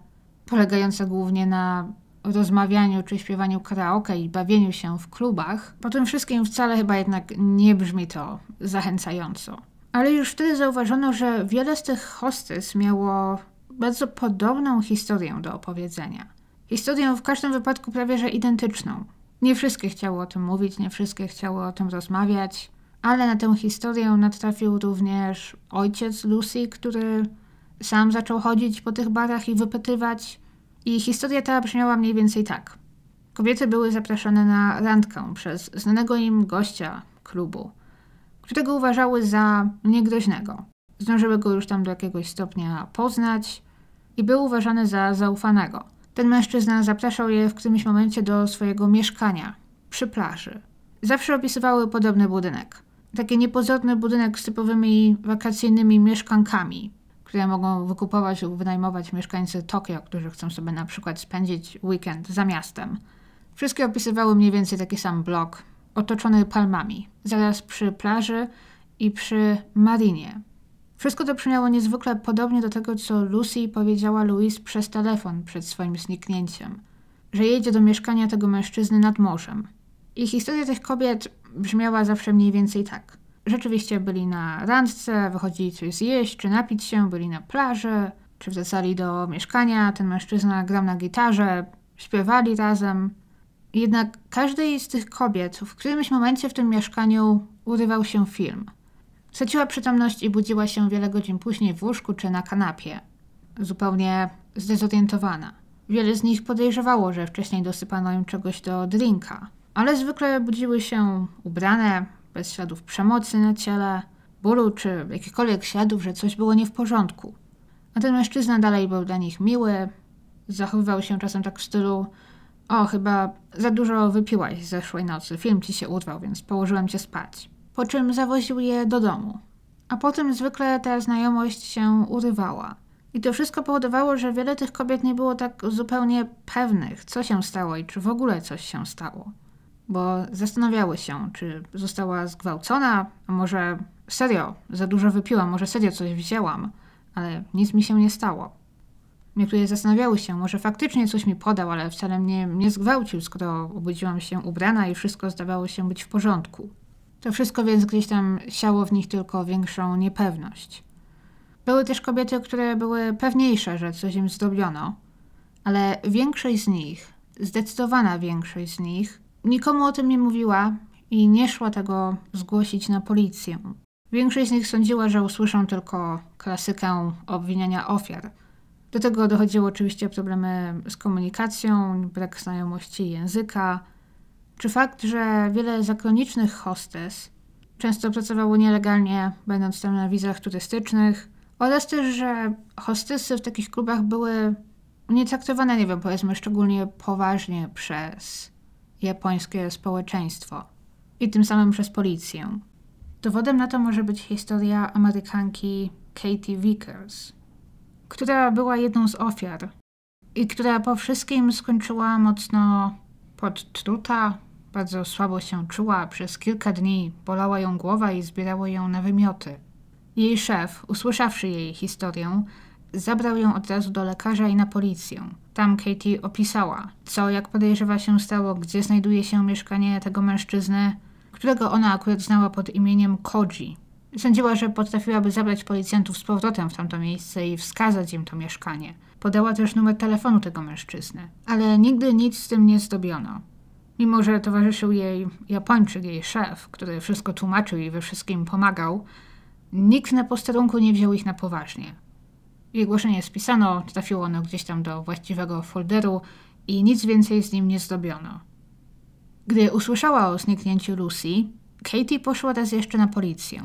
polegająca głównie na rozmawianiu czy śpiewaniu karaoke i bawieniu się w klubach, po tym wszystkim wcale chyba jednak nie brzmi to zachęcająco. Ale już wtedy zauważono, że wiele z tych hostess miało bardzo podobną historię do opowiedzenia. Historię w każdym wypadku prawie że identyczną. Nie wszystkie chciały o tym mówić, nie wszystkie chciały o tym rozmawiać, ale na tę historię natrafił również ojciec Lucy, który sam zaczął chodzić po tych barach i wypytywać. I historia ta brzmiała mniej więcej tak. Kobiety były zapraszane na randkę przez znanego im gościa klubu, którego uważały za niegroźnego. Zdążyły go już tam do jakiegoś stopnia poznać i był uważany za zaufanego. Ten mężczyzna zapraszał je w którymś momencie do swojego mieszkania przy plaży. Zawsze opisywały podobny budynek. Taki niepozorny budynek z typowymi wakacyjnymi mieszkankami, które mogą wykupować lub wynajmować mieszkańcy Tokio, którzy chcą sobie na przykład spędzić weekend za miastem. Wszystkie opisywały mniej więcej taki sam blok, otoczony palmami, zaraz przy plaży i przy marinie, wszystko to brzmiało niezwykle podobnie do tego, co Lucy powiedziała Louise przez telefon przed swoim zniknięciem, że jedzie do mieszkania tego mężczyzny nad morzem. I historia tych kobiet brzmiała zawsze mniej więcej tak. Rzeczywiście byli na randce, wychodzili coś zjeść czy napić się, byli na plaży, czy wracali do mieszkania, ten mężczyzna grał na gitarze, śpiewali razem. Jednak każdej z tych kobiet w którymś momencie w tym mieszkaniu urywał się film – Straciła przytomność i budziła się wiele godzin później w łóżku czy na kanapie, zupełnie zdezorientowana. Wiele z nich podejrzewało, że wcześniej dosypano im czegoś do drinka, ale zwykle budziły się ubrane, bez śladów przemocy na ciele, bólu czy jakichkolwiek śladów, że coś było nie w porządku. A ten mężczyzna dalej był dla nich miły, zachowywał się czasem tak w stylu o, chyba za dużo wypiłaś z zeszłej nocy, film ci się urwał, więc położyłem cię spać po czym zawoził je do domu. A potem zwykle ta znajomość się urywała. I to wszystko powodowało, że wiele tych kobiet nie było tak zupełnie pewnych, co się stało i czy w ogóle coś się stało. Bo zastanawiały się, czy została zgwałcona, a może serio za dużo wypiłam, może serio coś wzięłam, ale nic mi się nie stało. Niektóre zastanawiały się, może faktycznie coś mi podał, ale wcale mnie nie zgwałcił, skoro obudziłam się ubrana i wszystko zdawało się być w porządku. To wszystko więc gdzieś tam siało w nich tylko większą niepewność. Były też kobiety, które były pewniejsze, że coś im zdobiono, ale większość z nich, zdecydowana większość z nich, nikomu o tym nie mówiła i nie szła tego zgłosić na policję. Większość z nich sądziła, że usłyszą tylko klasykę obwiniania ofiar. Do tego dochodziły oczywiście problemy z komunikacją, brak znajomości języka, czy fakt, że wiele zakonicznych hostes często pracowało nielegalnie, będąc tam na wizach turystycznych, oraz też, że hostesy w takich klubach były nie traktowane, nie wiem, powiedzmy szczególnie poważnie przez japońskie społeczeństwo i tym samym przez policję. Dowodem na to może być historia Amerykanki Katie Vickers, która była jedną z ofiar i która po wszystkim skończyła mocno podtruta, bardzo słabo się czuła, przez kilka dni bolała ją głowa i zbierało ją na wymioty. Jej szef, usłyszawszy jej historię, zabrał ją od razu do lekarza i na policję. Tam Katie opisała, co, jak podejrzewa się stało, gdzie znajduje się mieszkanie tego mężczyzny, którego ona akurat znała pod imieniem Koji. Sądziła, że potrafiłaby zabrać policjantów z powrotem w tamto miejsce i wskazać im to mieszkanie. Podała też numer telefonu tego mężczyzny, ale nigdy nic z tym nie zdobiono mimo że towarzyszył jej Japończyk, jej szef, który wszystko tłumaczył i we wszystkim pomagał, nikt na posterunku nie wziął ich na poważnie. Jej głoszenie spisano, trafiło ono gdzieś tam do właściwego folderu i nic więcej z nim nie zrobiono. Gdy usłyszała o zniknięciu Lucy, Katie poszła raz jeszcze na policję.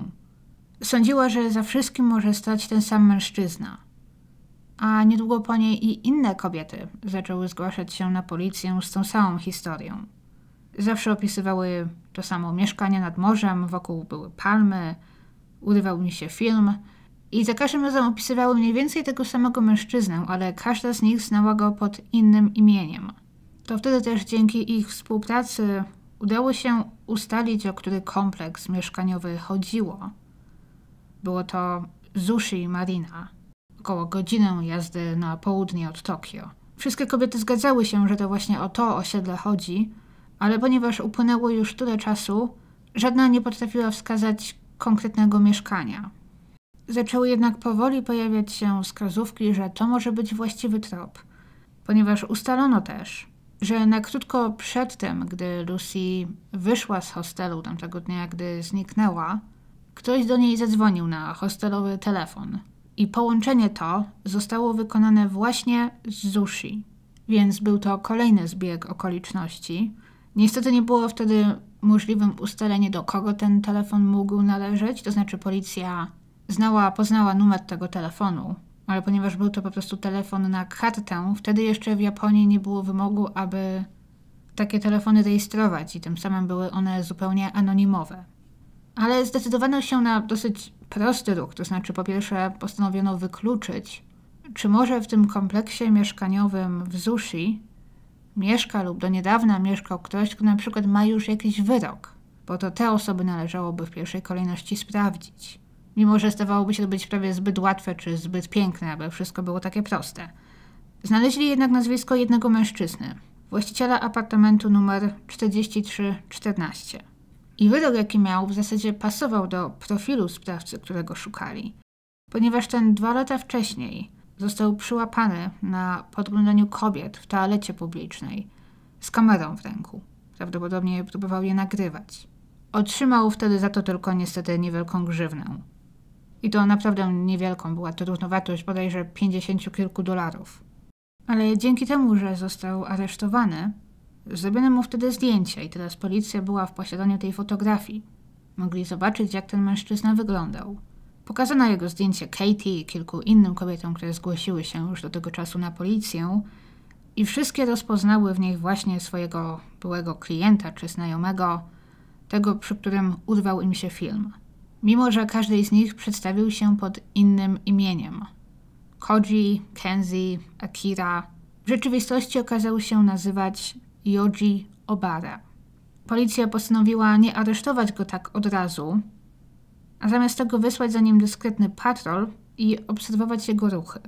Sądziła, że za wszystkim może stać ten sam mężczyzna. A niedługo po niej i inne kobiety zaczęły zgłaszać się na policję z tą samą historią. Zawsze opisywały to samo mieszkanie nad morzem, wokół były palmy, urywał mi się film. I za każdym razem opisywały mniej więcej tego samego mężczyznę, ale każda z nich znała go pod innym imieniem. To wtedy też dzięki ich współpracy udało się ustalić, o który kompleks mieszkaniowy chodziło. Było to Zushi Marina, około godzinę jazdy na południe od Tokio. Wszystkie kobiety zgadzały się, że to właśnie o to osiedle chodzi, ale ponieważ upłynęło już tyle czasu, żadna nie potrafiła wskazać konkretnego mieszkania. Zaczęły jednak powoli pojawiać się wskazówki, że to może być właściwy trop, ponieważ ustalono też, że na krótko przed tym, gdy Lucy wyszła z hostelu tamtego dnia, gdy zniknęła, ktoś do niej zadzwonił na hostelowy telefon. I połączenie to zostało wykonane właśnie z Zushi, więc był to kolejny zbieg okoliczności, Niestety nie było wtedy możliwym ustalenie, do kogo ten telefon mógł należeć, to znaczy policja znała, poznała numer tego telefonu, ale ponieważ był to po prostu telefon na kartę, wtedy jeszcze w Japonii nie było wymogu, aby takie telefony rejestrować i tym samym były one zupełnie anonimowe. Ale zdecydowano się na dosyć prosty ruch, to znaczy po pierwsze postanowiono wykluczyć, czy może w tym kompleksie mieszkaniowym w Zushi mieszka lub do niedawna mieszkał ktoś, kto na przykład ma już jakiś wyrok, bo to te osoby należałoby w pierwszej kolejności sprawdzić. Mimo, że zdawałoby się to być prawie zbyt łatwe czy zbyt piękne, aby wszystko było takie proste. Znaleźli jednak nazwisko jednego mężczyzny, właściciela apartamentu numer 4314. I wyrok, jaki miał, w zasadzie pasował do profilu sprawcy, którego szukali, ponieważ ten dwa lata wcześniej został przyłapany na podglądaniu kobiet w toalecie publicznej z kamerą w ręku. Prawdopodobnie próbował je nagrywać. Otrzymał wtedy za to tylko niestety niewielką grzywnę. I to naprawdę niewielką, była to równowartość bodajże pięćdziesięciu kilku dolarów. Ale dzięki temu, że został aresztowany, zrobiono mu wtedy zdjęcia i teraz policja była w posiadaniu tej fotografii. Mogli zobaczyć, jak ten mężczyzna wyglądał. Pokazano jego zdjęcie Katie i kilku innym kobietom, które zgłosiły się już do tego czasu na policję i wszystkie rozpoznały w niej właśnie swojego byłego klienta czy znajomego, tego, przy którym urwał im się film. Mimo, że każdy z nich przedstawił się pod innym imieniem. Koji, Kenzi, Akira. W rzeczywistości okazał się nazywać Yoji Obara. Policja postanowiła nie aresztować go tak od razu, a zamiast tego wysłać za nim dyskretny patrol i obserwować jego ruchy.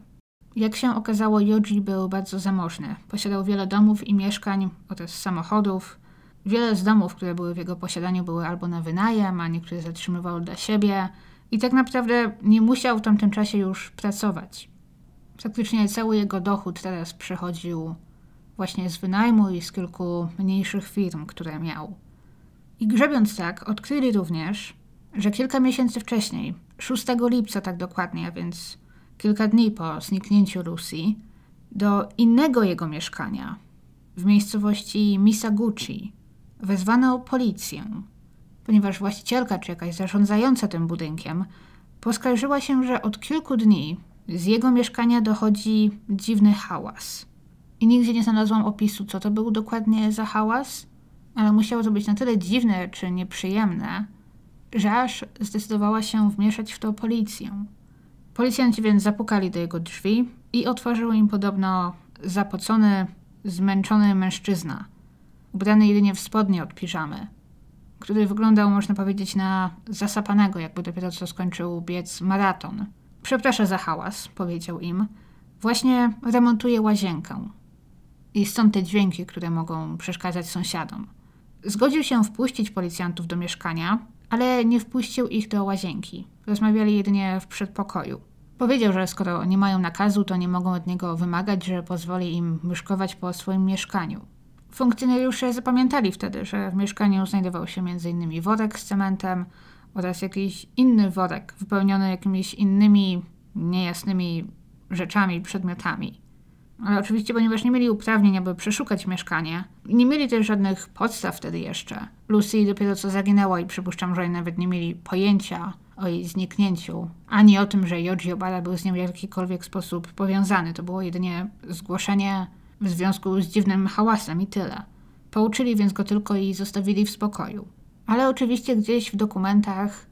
Jak się okazało, Yoji był bardzo zamożny. Posiadał wiele domów i mieszkań oraz samochodów. Wiele z domów, które były w jego posiadaniu, były albo na wynajem, a niektóre zatrzymywał dla siebie. I tak naprawdę nie musiał w tamtym czasie już pracować. Praktycznie cały jego dochód teraz przechodził właśnie z wynajmu i z kilku mniejszych firm, które miał. I grzebiąc tak, odkryli również, że kilka miesięcy wcześniej, 6 lipca tak dokładnie, a więc kilka dni po zniknięciu Lucy, do innego jego mieszkania w miejscowości Misaguchi wezwano policję, ponieważ właścicielka czy jakaś zarządzająca tym budynkiem poskarżyła się, że od kilku dni z jego mieszkania dochodzi dziwny hałas. I nigdzie nie znalazłam opisu, co to był dokładnie za hałas, ale musiało to być na tyle dziwne czy nieprzyjemne, że aż zdecydowała się wmieszać w to policję. Policjanci więc zapukali do jego drzwi i otworzył im podobno zapocony, zmęczony mężczyzna, ubrany jedynie w spodnie od piżamy, który wyglądał, można powiedzieć, na zasapanego, jakby dopiero co skończył biec maraton. Przepraszam za hałas, powiedział im. Właśnie remontuję łazienkę. I stąd te dźwięki, które mogą przeszkadzać sąsiadom. Zgodził się wpuścić policjantów do mieszkania, ale nie wpuścił ich do łazienki. Rozmawiali jedynie w przedpokoju. Powiedział, że skoro nie mają nakazu, to nie mogą od niego wymagać, że pozwoli im mieszkować po swoim mieszkaniu. Funkcjonariusze zapamiętali wtedy, że w mieszkaniu znajdował się m.in. worek z cementem oraz jakiś inny worek wypełniony jakimiś innymi niejasnymi rzeczami, przedmiotami ale oczywiście, ponieważ nie mieli uprawnień, aby przeszukać mieszkanie, nie mieli też żadnych podstaw wtedy jeszcze. Lucy dopiero co zaginęła i przypuszczam, że oni nawet nie mieli pojęcia o jej zniknięciu, ani o tym, że Yoji Obara był z nią w jakikolwiek sposób powiązany. To było jedynie zgłoszenie w związku z dziwnym hałasem i tyle. Pouczyli więc go tylko i zostawili w spokoju. Ale oczywiście gdzieś w dokumentach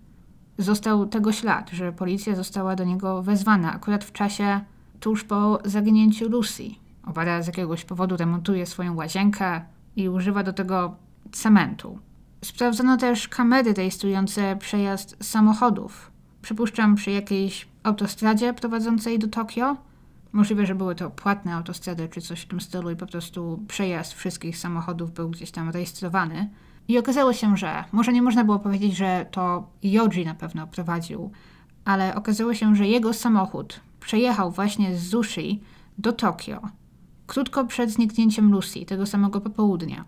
został tego ślad, że policja została do niego wezwana akurat w czasie tuż po zaginięciu Lucy. Owada z jakiegoś powodu remontuje swoją łazienkę i używa do tego cementu. Sprawdzono też kamery rejestrujące przejazd samochodów. Przypuszczam przy jakiejś autostradzie prowadzącej do Tokio. Możliwe, że były to płatne autostrady czy coś w tym stylu i po prostu przejazd wszystkich samochodów był gdzieś tam rejestrowany. I okazało się, że może nie można było powiedzieć, że to Yoji na pewno prowadził, ale okazało się, że jego samochód przejechał właśnie z Zushi do Tokio, krótko przed zniknięciem Lucy, tego samego popołudnia.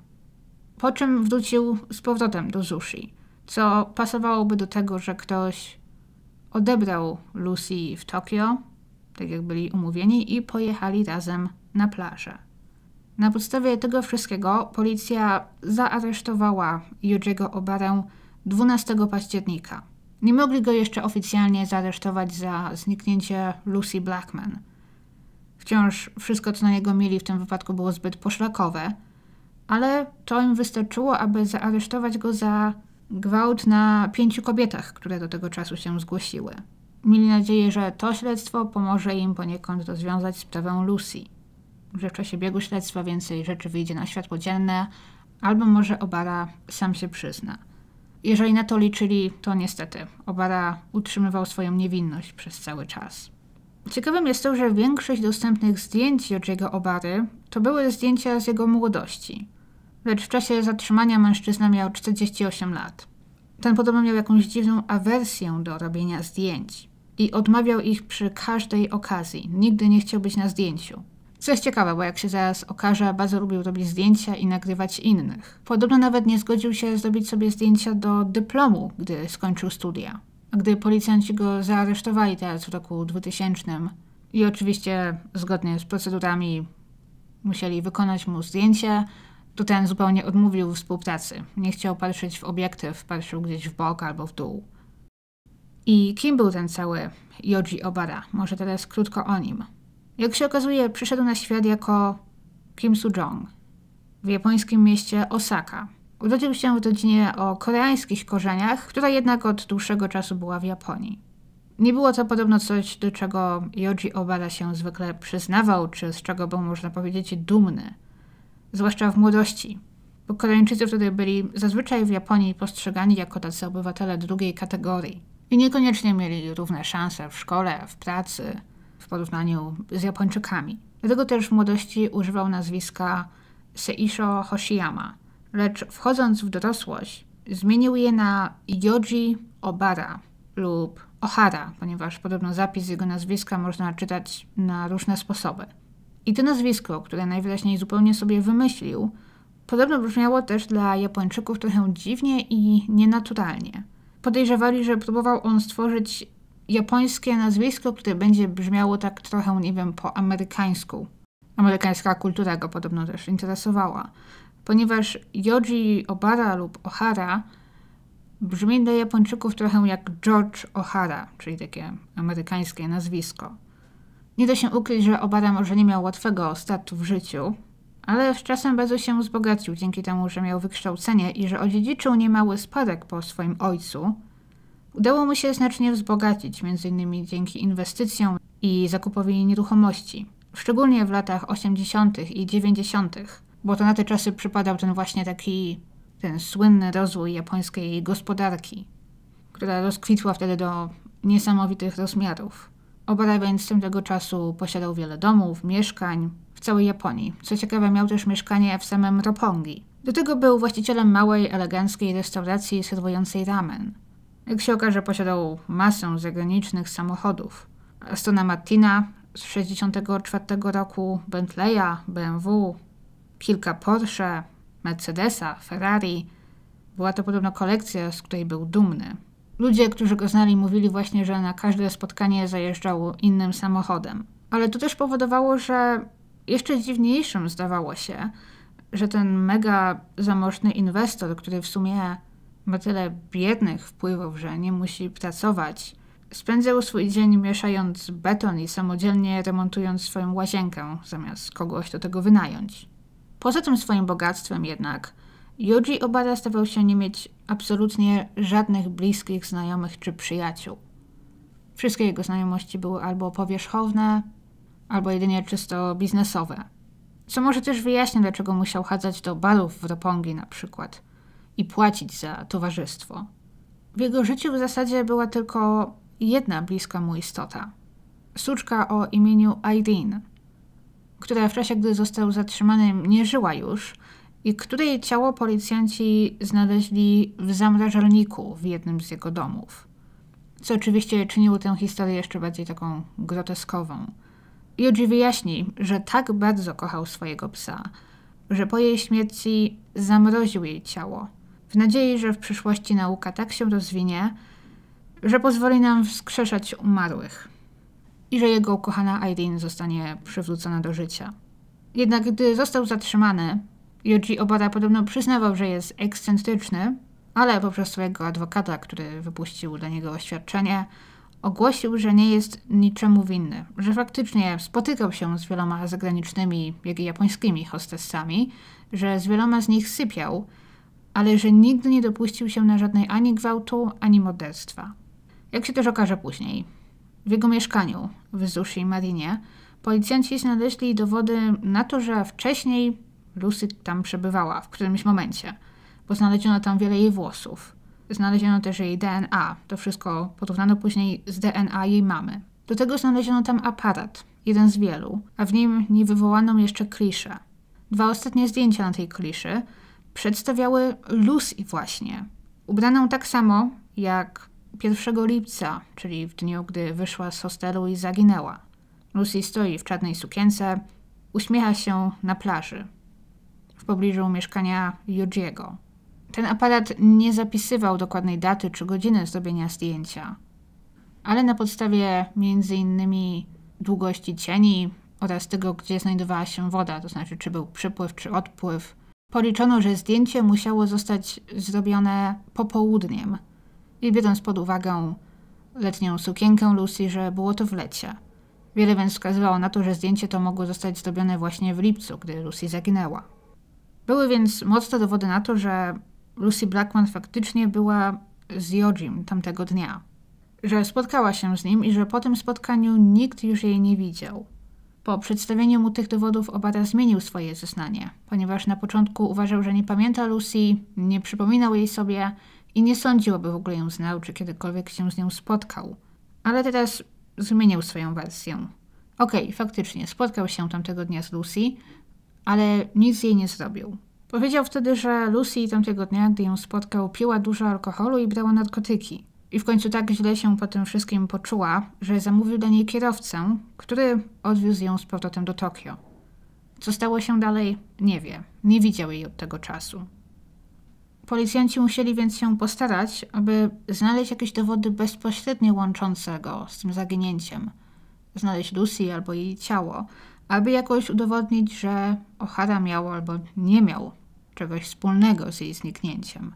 Po czym wrócił z powrotem do Zushi, co pasowałoby do tego, że ktoś odebrał Lucy w Tokio, tak jak byli umówieni, i pojechali razem na plażę. Na podstawie tego wszystkiego policja zaaresztowała Judziego Obarę 12 października. Nie mogli go jeszcze oficjalnie zaresztować za zniknięcie Lucy Blackman. Wciąż wszystko, co na niego mieli w tym wypadku, było zbyt poszlakowe, ale to im wystarczyło, aby zaaresztować go za gwałt na pięciu kobietach, które do tego czasu się zgłosiły. Mieli nadzieję, że to śledztwo pomoże im poniekąd rozwiązać sprawę Lucy, że w czasie biegu śledztwa więcej rzeczy wyjdzie na światło dzienne, albo może Obara sam się przyzna. Jeżeli na to liczyli, to niestety Obara utrzymywał swoją niewinność przez cały czas. Ciekawym jest to, że większość dostępnych zdjęć Jodziego Obary to były zdjęcia z jego młodości. Lecz w czasie zatrzymania mężczyzna miał 48 lat. Ten podobno miał jakąś dziwną awersję do robienia zdjęć i odmawiał ich przy każdej okazji. Nigdy nie chciał być na zdjęciu. Co jest ciekawe, bo jak się zaraz okaże, bardzo lubił robić zdjęcia i nagrywać innych. Podobno nawet nie zgodził się zrobić sobie zdjęcia do dyplomu, gdy skończył studia. A gdy policjanci go zaaresztowali teraz w roku 2000 i oczywiście zgodnie z procedurami musieli wykonać mu zdjęcie, to ten zupełnie odmówił współpracy. Nie chciał patrzeć w obiektyw, patrzył gdzieś w bok albo w dół. I kim był ten cały Yoji Obara? Może teraz krótko o nim. Jak się okazuje, przyszedł na świat jako Kim Soo-jong w japońskim mieście Osaka. Urodził się w rodzinie o koreańskich korzeniach, która jednak od dłuższego czasu była w Japonii. Nie było to podobno coś, do czego Yoji Obara się zwykle przyznawał, czy z czego był, można powiedzieć, dumny. Zwłaszcza w młodości, bo Koreańczycy wtedy byli zazwyczaj w Japonii postrzegani jako tacy obywatele drugiej kategorii i niekoniecznie mieli równe szanse w szkole, w pracy, porównaniu z Japończykami. Dlatego też w młodości używał nazwiska Seisho Hoshiyama, lecz wchodząc w dorosłość zmienił je na Yoji Obara lub Ohara, ponieważ podobno zapis jego nazwiska można czytać na różne sposoby. I to nazwisko, które najwyraźniej zupełnie sobie wymyślił, podobno brzmiało też dla Japończyków trochę dziwnie i nienaturalnie. Podejrzewali, że próbował on stworzyć japońskie nazwisko, które będzie brzmiało tak trochę, nie wiem, po amerykańsku. Amerykańska kultura go podobno też interesowała, ponieważ Yoji Obara lub Ohara brzmi dla Japończyków trochę jak George O'Hara, czyli takie amerykańskie nazwisko. Nie da się ukryć, że Obara może nie miał łatwego startu w życiu, ale z czasem bardzo się wzbogacił dzięki temu, że miał wykształcenie i że odziedziczył niemały spadek po swoim ojcu, Udało mu się znacznie wzbogacić, m.in. dzięki inwestycjom i zakupowi nieruchomości, szczególnie w latach 80. i 90., bo to na te czasy przypadał ten właśnie taki, ten słynny rozwój japońskiej gospodarki, która rozkwitła wtedy do niesamowitych rozmiarów. Obara więc tego czasu posiadał wiele domów, mieszkań w całej Japonii. Co ciekawe, miał też mieszkanie w samym Ropongi. Do tego był właścicielem małej, eleganckiej restauracji serwującej ramen. Jak się okaże, posiadał masę zagranicznych samochodów. Astona Martina z 1964 roku, Bentleya, BMW, kilka Porsche, Mercedesa, Ferrari. Była to podobno kolekcja, z której był dumny. Ludzie, którzy go znali, mówili właśnie, że na każde spotkanie zajeżdżał innym samochodem. Ale to też powodowało, że jeszcze dziwniejszym zdawało się, że ten mega zamożny inwestor, który w sumie ma tyle biednych wpływów, że nie musi pracować. Spędzał swój dzień mieszając beton i samodzielnie remontując swoją łazienkę, zamiast kogoś do tego wynająć. Poza tym swoim bogactwem jednak, Yuji Obada stawał się nie mieć absolutnie żadnych bliskich znajomych czy przyjaciół. Wszystkie jego znajomości były albo powierzchowne, albo jedynie czysto biznesowe. Co może też wyjaśnia, dlaczego musiał chadzać do balów w Ropongi na przykład – i płacić za towarzystwo. W jego życiu w zasadzie była tylko jedna bliska mu istota suczka o imieniu Irene, która w czasie, gdy został zatrzymany, nie żyła już i której ciało policjanci znaleźli w zamrażalniku w jednym z jego domów. Co oczywiście czyniło tę historię jeszcze bardziej taką groteskową. Yuji wyjaśni, że tak bardzo kochał swojego psa, że po jej śmierci zamroził jej ciało w nadziei, że w przyszłości nauka tak się rozwinie, że pozwoli nam wskrzeszać umarłych i że jego ukochana Irene zostanie przywrócona do życia. Jednak gdy został zatrzymany, Yoji Obara podobno przyznawał, że jest ekscentryczny, ale poprzez swojego adwokata, który wypuścił dla niego oświadczenie, ogłosił, że nie jest niczemu winny, że faktycznie spotykał się z wieloma zagranicznymi, jak i japońskimi hostessami, że z wieloma z nich sypiał – ale że nigdy nie dopuścił się na żadnej ani gwałtu, ani morderstwa. Jak się też okaże później. W jego mieszkaniu w i Marinie policjanci znaleźli dowody na to, że wcześniej Lucy tam przebywała w którymś momencie, bo znaleziono tam wiele jej włosów. Znaleziono też jej DNA. To wszystko porównano później z DNA jej mamy. Do tego znaleziono tam aparat, jeden z wielu, a w nim nie wywołano jeszcze kliszy. Dwa ostatnie zdjęcia na tej kliszy przedstawiały Lucy właśnie, ubraną tak samo jak 1 lipca, czyli w dniu, gdy wyszła z hostelu i zaginęła. Lucy stoi w czarnej sukience, uśmiecha się na plaży w pobliżu mieszkania Judziego. Ten aparat nie zapisywał dokładnej daty czy godziny zrobienia zdjęcia, ale na podstawie m.in. długości cieni oraz tego, gdzie znajdowała się woda, to znaczy czy był przypływ czy odpływ, Policzono, że zdjęcie musiało zostać zrobione popołudniem i biorąc pod uwagę letnią sukienkę Lucy, że było to w lecie. Wiele więc wskazywało na to, że zdjęcie to mogło zostać zrobione właśnie w lipcu, gdy Lucy zaginęła. Były więc mocne dowody na to, że Lucy Blackman faktycznie była z Jodzim tamtego dnia. Że spotkała się z nim i że po tym spotkaniu nikt już jej nie widział. Po przedstawieniu mu tych dowodów Obata zmienił swoje zeznanie, ponieważ na początku uważał, że nie pamięta Lucy, nie przypominał jej sobie i nie sądził, aby w ogóle ją znał, czy kiedykolwiek się z nią spotkał. Ale teraz zmieniał swoją wersję. Okej, okay, faktycznie, spotkał się tamtego dnia z Lucy, ale nic jej nie zrobił. Powiedział wtedy, że Lucy tamtego dnia, gdy ją spotkał, piła dużo alkoholu i brała narkotyki. I w końcu tak źle się po tym wszystkim poczuła, że zamówił dla niej kierowcę, który odwiózł ją z powrotem do Tokio. Co stało się dalej, nie wie. Nie widział jej od tego czasu. Policjanci musieli więc się postarać, aby znaleźć jakieś dowody bezpośrednio łączące go z tym zaginięciem. Znaleźć Lucy albo jej ciało, aby jakoś udowodnić, że O'Hara miał albo nie miał czegoś wspólnego z jej zniknięciem.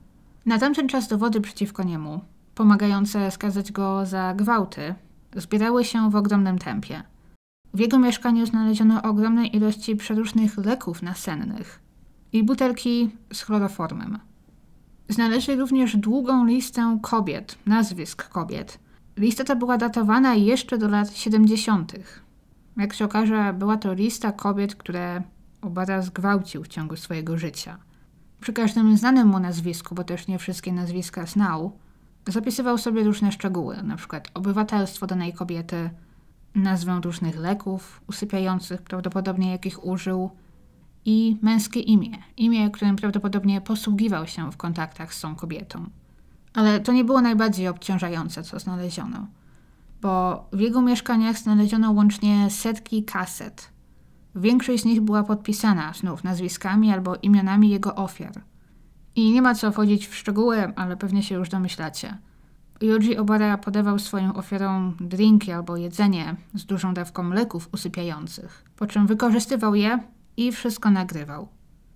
Na tamten czas dowody przeciwko niemu pomagające skazać go za gwałty, zbierały się w ogromnym tempie. W jego mieszkaniu znaleziono ogromne ilości przeróżnych leków nasennych i butelki z chloroformem. Znaleźli również długą listę kobiet, nazwisk kobiet. Lista ta była datowana jeszcze do lat 70. Jak się okaże, była to lista kobiet, które Obara zgwałcił w ciągu swojego życia. Przy każdym znanym mu nazwisku, bo też nie wszystkie nazwiska znał, Zapisywał sobie różne szczegóły, na przykład obywatelstwo danej kobiety, nazwę różnych leków usypiających, prawdopodobnie jakich użył, i męskie imię, imię, którym prawdopodobnie posługiwał się w kontaktach z tą kobietą. Ale to nie było najbardziej obciążające, co znaleziono, bo w jego mieszkaniach znaleziono łącznie setki kaset. Większość z nich była podpisana znów nazwiskami albo imionami jego ofiar – i nie ma co wchodzić w szczegóły, ale pewnie się już domyślacie. Yuji Obara podawał swoim ofiarom drinki albo jedzenie z dużą dawką leków usypiających, po czym wykorzystywał je i wszystko nagrywał.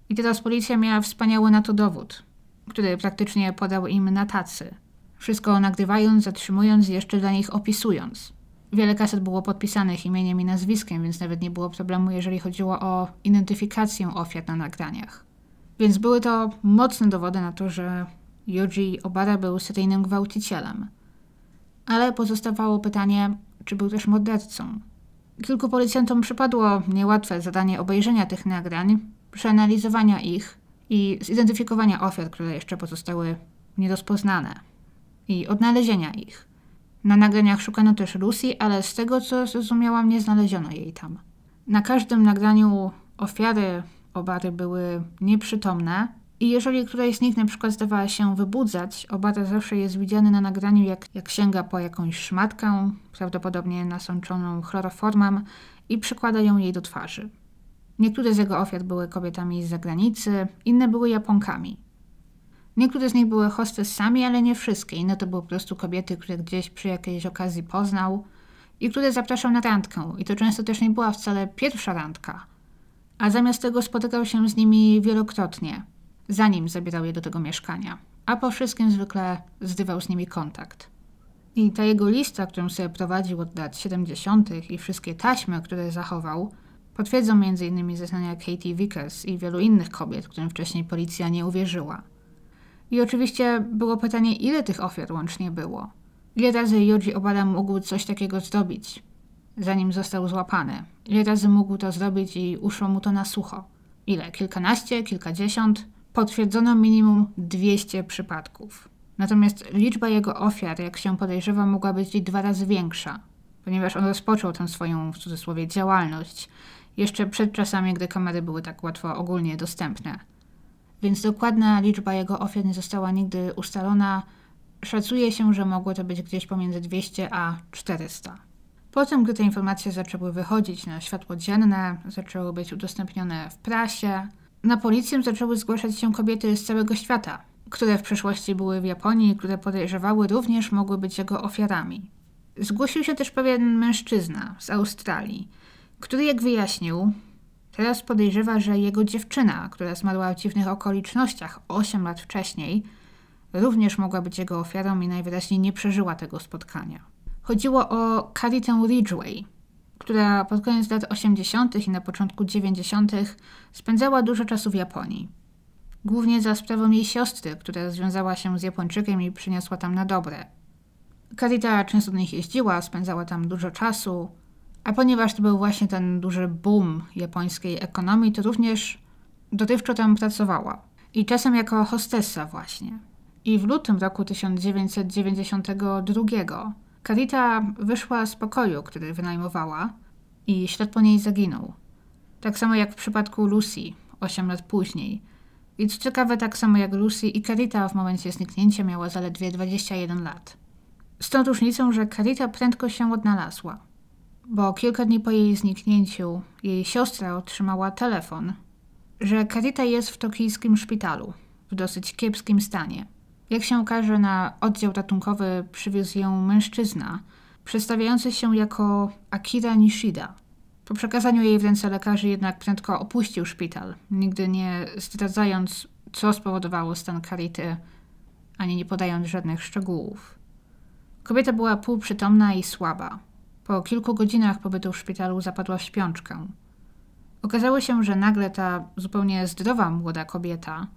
I teraz policja miała wspaniały na to dowód, który praktycznie podał im na tacy. Wszystko nagrywając, zatrzymując i jeszcze dla nich opisując. Wiele kaset było podpisanych imieniem i nazwiskiem, więc nawet nie było problemu, jeżeli chodziło o identyfikację ofiar na nagraniach. Więc były to mocne dowody na to, że Yuji Obara był seryjnym gwałcicielem. Ale pozostawało pytanie, czy był też mordercą. Kilku policjantom przypadło niełatwe zadanie obejrzenia tych nagrań, przeanalizowania ich i zidentyfikowania ofiar, które jeszcze pozostały nierozpoznane i odnalezienia ich. Na nagraniach szukano też Lucy, ale z tego co zrozumiałam, nie znaleziono jej tam. Na każdym nagraniu ofiary obary były nieprzytomne. I jeżeli któraś z nich na przykład zdawała się wybudzać, obara zawsze jest widziany na nagraniu, jak, jak sięga po jakąś szmatkę, prawdopodobnie nasączoną chloroformem, i przykłada ją jej do twarzy. Niektóre z jego ofiar były kobietami z zagranicy, inne były Japonkami. Niektóre z nich były sami, ale nie wszystkie. Inne to były po prostu kobiety, które gdzieś przy jakiejś okazji poznał i które zapraszał na randkę. I to często też nie była wcale pierwsza randka – a zamiast tego spotykał się z nimi wielokrotnie, zanim zabierał je do tego mieszkania, a po wszystkim zwykle zdywał z nimi kontakt. I ta jego lista, którą sobie prowadził od lat 70., i wszystkie taśmy, które zachował, potwierdzą m.in. zeznania Katie Vickers i wielu innych kobiet, którym wcześniej policja nie uwierzyła. I oczywiście było pytanie, ile tych ofiar łącznie było. Ile razy Yoji Obara mógł coś takiego zrobić? zanim został złapany. Ile razy mógł to zrobić i uszło mu to na sucho? Ile? Kilkanaście, kilkadziesiąt? Potwierdzono minimum 200 przypadków. Natomiast liczba jego ofiar, jak się podejrzewa, mogła być dwa razy większa, ponieważ on rozpoczął tę swoją, w cudzysłowie, działalność jeszcze przed czasami, gdy kamery były tak łatwo ogólnie dostępne. Więc dokładna liczba jego ofiar nie została nigdy ustalona. Szacuje się, że mogło to być gdzieś pomiędzy 200 a 400. Potem, gdy te informacje zaczęły wychodzić na światło dzienne, zaczęły być udostępnione w prasie, na policję zaczęły zgłaszać się kobiety z całego świata, które w przeszłości były w Japonii, które podejrzewały również mogły być jego ofiarami. Zgłosił się też pewien mężczyzna z Australii, który, jak wyjaśnił, teraz podejrzewa, że jego dziewczyna, która zmarła w dziwnych okolicznościach 8 lat wcześniej, również mogła być jego ofiarą i najwyraźniej nie przeżyła tego spotkania. Chodziło o Caritę Ridgway, która pod koniec lat 80. i na początku 90. spędzała dużo czasu w Japonii. Głównie za sprawą jej siostry, która związała się z Japończykiem i przyniosła tam na dobre. Carita często do nich jeździła, spędzała tam dużo czasu, a ponieważ to był właśnie ten duży boom japońskiej ekonomii, to również dotywczo tam pracowała. I czasem jako hostessa właśnie. I w lutym roku 1992 Karita wyszła z pokoju, który wynajmowała i ślad po niej zaginął. Tak samo jak w przypadku Lucy, 8 lat później. I co ciekawe, tak samo jak Lucy i Karita w momencie zniknięcia miała zaledwie 21 lat. Z tą różnicą, że Karita prędko się odnalazła. Bo kilka dni po jej zniknięciu jej siostra otrzymała telefon, że Karita jest w tokijskim szpitalu, w dosyć kiepskim stanie – jak się okaże, na oddział ratunkowy przywiózł ją mężczyzna, przedstawiający się jako Akira Nishida. Po przekazaniu jej w ręce lekarzy jednak prędko opuścił szpital, nigdy nie zdradzając, co spowodowało stan Karity, ani nie podając żadnych szczegółów. Kobieta była półprzytomna i słaba. Po kilku godzinach pobytu w szpitalu zapadła w śpiączkę. Okazało się, że nagle ta zupełnie zdrowa młoda kobieta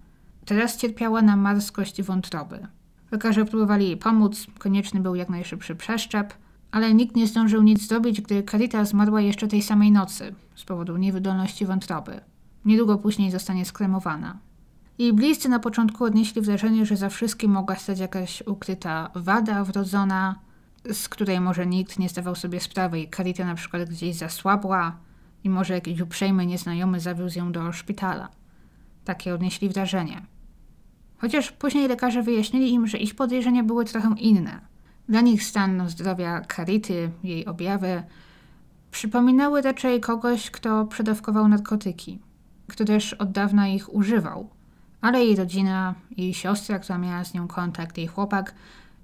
Teraz cierpiała na marskość wątroby. Lekarze próbowali jej pomóc, konieczny był jak najszybszy przeszczep, ale nikt nie zdążył nic zrobić, gdy Karita zmarła jeszcze tej samej nocy z powodu niewydolności wątroby. Niedługo później zostanie skremowana. Jej bliscy na początku odnieśli wrażenie, że za wszystkim mogła stać jakaś ukryta wada wrodzona, z której może nikt nie zdawał sobie sprawy i Karita na przykład gdzieś zasłabła i może jakiś uprzejmy nieznajomy zawiózł ją do szpitala. Takie odnieśli wrażenie. Chociaż później lekarze wyjaśnili im, że ich podejrzenia były trochę inne. Dla nich stan zdrowia Karity, jej objawy, przypominały raczej kogoś, kto przedawkował narkotyki, kto też od dawna ich używał. Ale jej rodzina, jej siostra, która miała z nią kontakt, jej chłopak,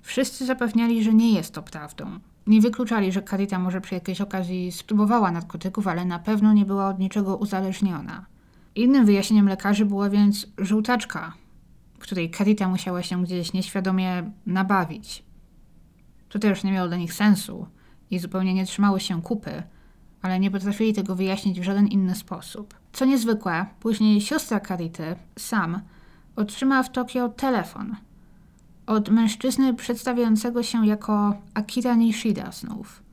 wszyscy zapewniali, że nie jest to prawdą. Nie wykluczali, że Karita może przy jakiejś okazji spróbowała narkotyków, ale na pewno nie była od niczego uzależniona. Innym wyjaśnieniem lekarzy była więc żółtaczka, której Kerita musiała się gdzieś nieświadomie nabawić. Tutaj już nie miało dla nich sensu i zupełnie nie trzymały się kupy, ale nie potrafili tego wyjaśnić w żaden inny sposób. Co niezwykłe, później siostra Karity, Sam, otrzymała w Tokio telefon od mężczyzny przedstawiającego się jako Akira Nishida znów.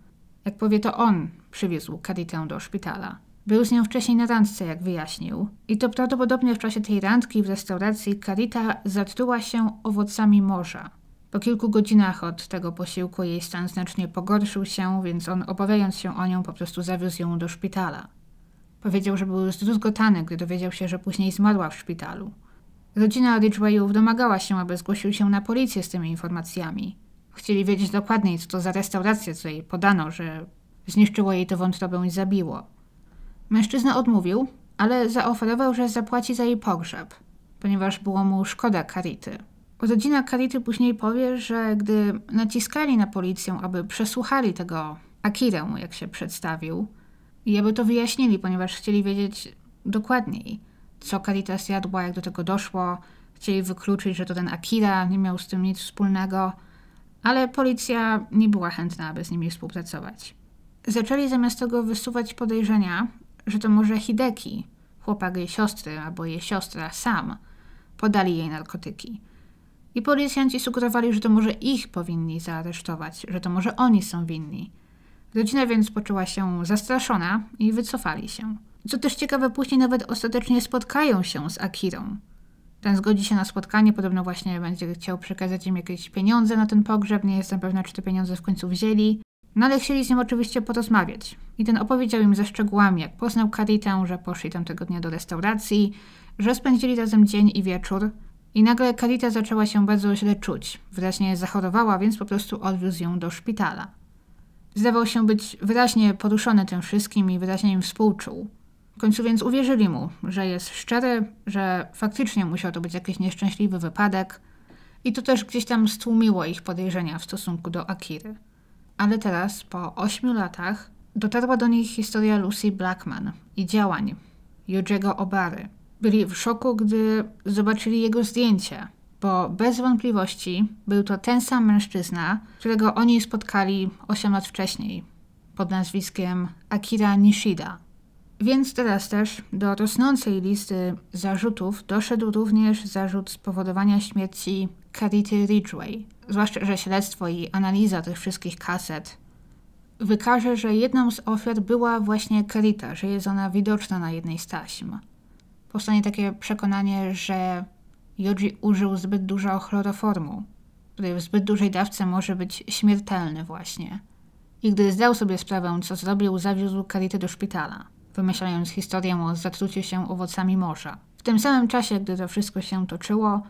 Jak powie, to on przywiózł Karitę do szpitala. Był z nią wcześniej na randce, jak wyjaśnił. I to prawdopodobnie w czasie tej randki w restauracji Carita zatruła się owocami morza. Po kilku godzinach od tego posiłku jej stan znacznie pogorszył się, więc on obawiając się o nią po prostu zawiózł ją do szpitala. Powiedział, że był zdruzgotany, gdy dowiedział się, że później zmarła w szpitalu. Rodzina Ridgewayów domagała się, aby zgłosił się na policję z tymi informacjami. Chcieli wiedzieć dokładniej, co to za restaurację, co jej podano, że zniszczyło jej to wątrobę i zabiło. Mężczyzna odmówił, ale zaoferował, że zapłaci za jej pogrzeb, ponieważ było mu szkoda Karity. Rodzina Karity później powie, że gdy naciskali na policję, aby przesłuchali tego Akirę, jak się przedstawił, i aby to wyjaśnili, ponieważ chcieli wiedzieć dokładniej, co Karita zjadła, jak do tego doszło. Chcieli wykluczyć, że to ten Akira nie miał z tym nic wspólnego, ale policja nie była chętna, aby z nimi współpracować. Zaczęli zamiast tego wysuwać podejrzenia że to może Hideki, chłopak jej siostry albo jej siostra sam, podali jej narkotyki. I policjanci sugerowali, że to może ich powinni zaaresztować, że to może oni są winni. Rodzina więc poczuła się zastraszona i wycofali się. Co też ciekawe, później nawet ostatecznie spotkają się z Akirą. Ten zgodzi się na spotkanie, podobno właśnie będzie chciał przekazać im jakieś pieniądze na ten pogrzeb, nie jestem pewna, czy te pieniądze w końcu wzięli. No ale chcieli z nim oczywiście porozmawiać. I ten opowiedział im ze szczegółami, jak poznał Karitę, że poszli tamtego dnia do restauracji, że spędzili razem dzień i wieczór. I nagle Karita zaczęła się bardzo źle czuć. Wyraźnie zachorowała, więc po prostu odwiózł ją do szpitala. Zdawał się być wyraźnie poruszony tym wszystkim i wyraźnie im współczuł. W końcu więc uwierzyli mu, że jest szczery, że faktycznie musiał to być jakiś nieszczęśliwy wypadek. I to też gdzieś tam stłumiło ich podejrzenia w stosunku do Akiry ale teraz, po 8 latach, dotarła do niej historia Lucy Blackman i działań Judziego Obary. Byli w szoku, gdy zobaczyli jego zdjęcie, bo bez wątpliwości był to ten sam mężczyzna, którego oni spotkali 8 lat wcześniej pod nazwiskiem Akira Nishida. Więc teraz też do rosnącej listy zarzutów doszedł również zarzut spowodowania śmierci Carity Ridgway, zwłaszcza, że śledztwo i analiza tych wszystkich kaset wykaże, że jedną z ofiar była właśnie Carita, że jest ona widoczna na jednej z taśm. Powstanie takie przekonanie, że Joji użył zbyt dużo chloroformu, który w zbyt dużej dawce może być śmiertelny właśnie. I gdy zdał sobie sprawę, co zrobił, zawiózł Karitę do szpitala, wymyślając historię o zatruciu się owocami morza. W tym samym czasie, gdy to wszystko się toczyło,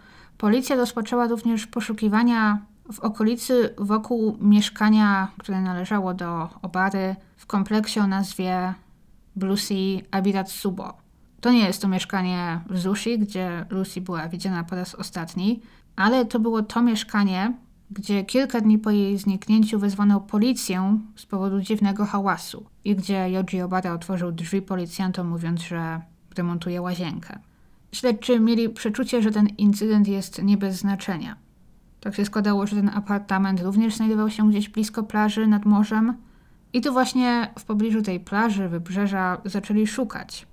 Policja rozpoczęła również poszukiwania w okolicy wokół mieszkania, które należało do Obary w kompleksie o nazwie Bluesy Subo. To nie jest to mieszkanie w Zushi, gdzie Lucy była widziana po raz ostatni, ale to było to mieszkanie, gdzie kilka dni po jej zniknięciu wezwano policję z powodu dziwnego hałasu i gdzie Yoji Obara otworzył drzwi policjantom mówiąc, że remontuje łazienkę. Śledczy mieli przeczucie, że ten incydent jest nie bez znaczenia. Tak się składało, że ten apartament również znajdował się gdzieś blisko plaży nad morzem i tu właśnie w pobliżu tej plaży, wybrzeża zaczęli szukać.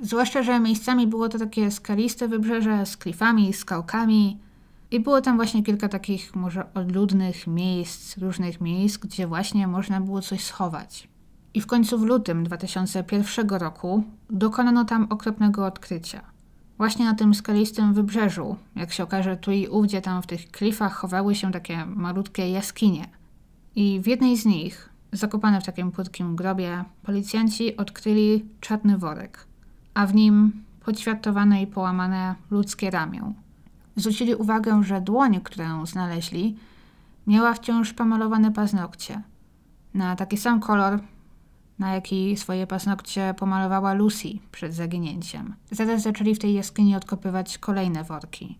Zwłaszcza, że miejscami było to takie skaliste wybrzeże z klifami, skałkami i było tam właśnie kilka takich może odludnych miejsc, różnych miejsc, gdzie właśnie można było coś schować. I w końcu w lutym 2001 roku dokonano tam okropnego odkrycia właśnie na tym skalistym wybrzeżu. Jak się okaże, tu i ówdzie tam w tych klifach chowały się takie malutkie jaskinie. I w jednej z nich, zakopane w takim płytkim grobie, policjanci odkryli czarny worek, a w nim podświatowane i połamane ludzkie ramię. Zwrócili uwagę, że dłoń, którą znaleźli, miała wciąż pomalowane paznokcie. Na taki sam kolor, na jaki swoje pasnokcie pomalowała Lucy przed zaginięciem. Zaraz zaczęli w tej jaskini odkopywać kolejne worki.